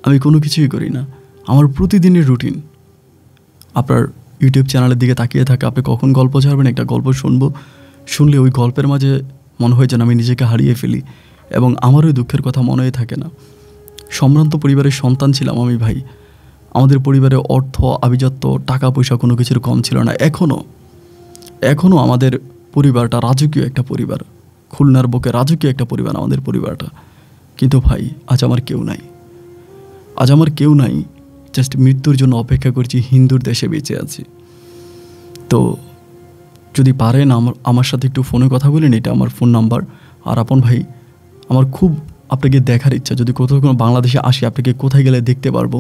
আমি কোনো কিছুই করি না আমার প্রতিদিনের রুটিন আপনার ইউটিউব চ্যানেলের দিকে তাকিয়ে থাকে আপনি কখন গল্প ছাড়বেন একটা গল্প শুনবো শুনলে ওই গল্পের মাঝে মনে হয় যেন আমি নিজেকে হারিয়ে ফেলি এবং আমারও দুঃখের কথা মনেই থাকে না সম্ভ্রান্ত পরিবারের সন্তান ছিলাম আমি ভাই আমাদের পরিবারে অর্থ আভিজাত্য টাকা পয়সা কোনো কিছুর কম ছিল না এখনও এখনও আমাদের পরিবারটা রাজকীয় একটা পরিবার খুলনার বুকে রাজকীয় একটা পরিবার আমাদের পরিবারটা কিন্তু ভাই আজ আমার কেউ নাই আজ আমার কেউ নাই জাস্ট মৃত্যুর জন্য অপেক্ষা করছি হিন্দুর দেশে বেঁচে আছি তো যদি পারেন আমার আমার সাথে একটু ফোনে কথা বলেন এটা আমার ফোন নাম্বার আর আপন ভাই আমার খুব আপনাকে দেখার ইচ্ছা যদি কোথাও কোনো বাংলাদেশে আসি আপনাকে কোথায় গেলে দেখতে পারবো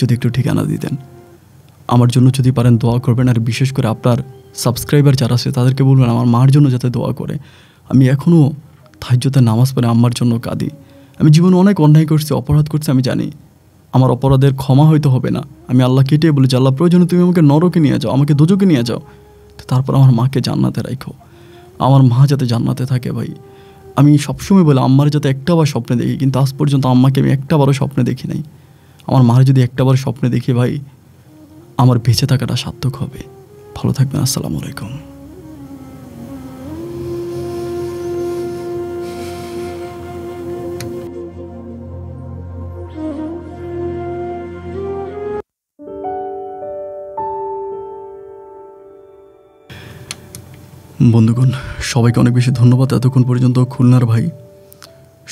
যদি একটু ঠিকানা দিতেন আমার জন্য যদি পারেন দোয়া করবেন আর বিশেষ করে আপনার সাবস্ক্রাইবার যারা আছে তাদেরকে বলবেন আমার মার জন্য যাতে দোয়া করে আমি এখনও তাহাজ্যতে নামাজ পড়ে আমার জন্য কাঁদি আমি জীবনে অনেক অন্যায় করছি অপরাধ করছি আমি জানি আমার অপরাধের ক্ষমা হয়তো হবে না আমি আল্লাহ কেটে বলেছি আল্লাহ প্রয়োজনে তুমি আমাকে নরকে নিয়ে যাও আমাকে দুজকে নিয়ে যাও তো তারপর আমার মাকে জান্নাতে রাখো আমার মা যাতে জান্নাতে থাকে ভাই আমি সবসময় বলি আম্মার যাতে একটাবার স্বপ্নে দেখি কিন্তু আজ পর্যন্ত আম্মাকে আমি একটাবারও স্বপ্নে দেখি নাই আমার মার যদি একটাবার স্বপ্নে দেখি ভাই আমার বেঁচে থাকাটা সার্থক হবে ভালো থাকবেন আসসালামু আলাইকুম বন্ধুগণ সবাইকে অনেক বেশি ধন্যবাদ এতক্ষণ পর্যন্ত খুলনার ভাই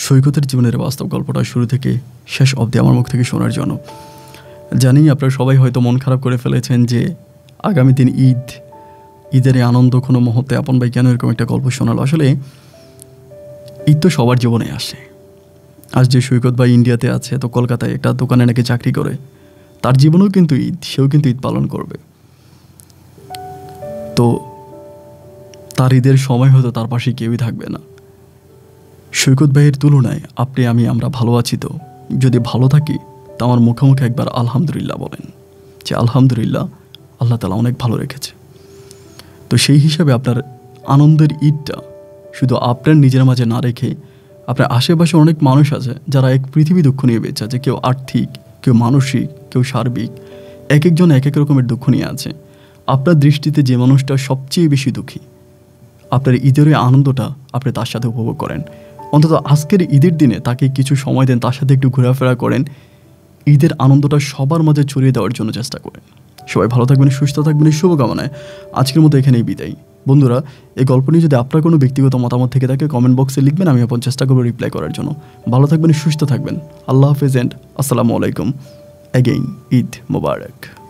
সৈকতের জীবনের বাস্তব গল্পটা শুরু থেকে শেষ অবধি আমার মুখ থেকে শোনার জন্য জানি আপনারা সবাই হয়তো মন খারাপ করে ফেলেছেন যে আগামী দিন ঈদ ঈদের এই আনন্দ কোনো মুহূর্তে আপন ভাই কেন এরকম একটা গল্প শোনালো আসলে ঈদ তো সবার জীবনে আসে আজ যে সৈকত ভাই ইন্ডিয়াতে আছে তো কলকাতায় একটা দোকানে নাকি চাকরি করে তার জীবনেও কিন্তু ঈদ সেও কিন্তু ঈদ পালন করবে তো তার ঈদের সময় হয়তো তার পাশে কেউই থাকবে না সৈকত ভাইয়ের তুলনায় আপনি আমি আমরা ভালো আছি তো যদি ভালো থাকি তা আমার মুখোমুখি একবার আলহামদুলিল্লাহ বলেন যে আলহামদুলিল্লাহ আল্লাহ তালা অনেক ভালো রেখেছে তো সেই হিসাবে আপনার আনন্দের ঈদটা শুধু আপনার নিজের মাঝে না রেখে আপনার আশেপাশে অনেক মানুষ আছে যারা এক পৃথিবী দুঃখ নিয়ে বেঁচে আছে কেউ আর্থিক কেউ মানসিক কেউ সার্বিক এক একজন এক এক রকমের দুঃখ নিয়ে আছে আপনার দৃষ্টিতে যে মানুষটা সবচেয়ে বেশি দুঃখী আপনার ঈদের ওই আনন্দটা আপনি তার সাথে উপভোগ করেন অন্তত আজকের ঈদের দিনে তাকে কিছু সময় দেন তার সাথে একটু ঘোরাফেরা করেন ঈদের আনন্দটা সবার মাঝে ছড়িয়ে দেওয়ার জন্য চেষ্টা করেন সবাই ভালো থাকবেন সুস্থ থাকবেন শুভকামনায় আজকের মতো এখানেই বিদায় বন্ধুরা এই গল্প নিয়ে যদি আপনার কোনো ব্যক্তিগত মতামত থেকে থাকে কমেন্ট বক্সে লিখবেন আমি আপনার চেষ্টা করবো রিপ্লাই করার জন্য ভালো থাকবেন সুস্থ থাকবেন আল্লাহ হাফেজ অ্যান্ড আসসালামু আলাইকুম অ্যাগেইন ঈদ মোবারক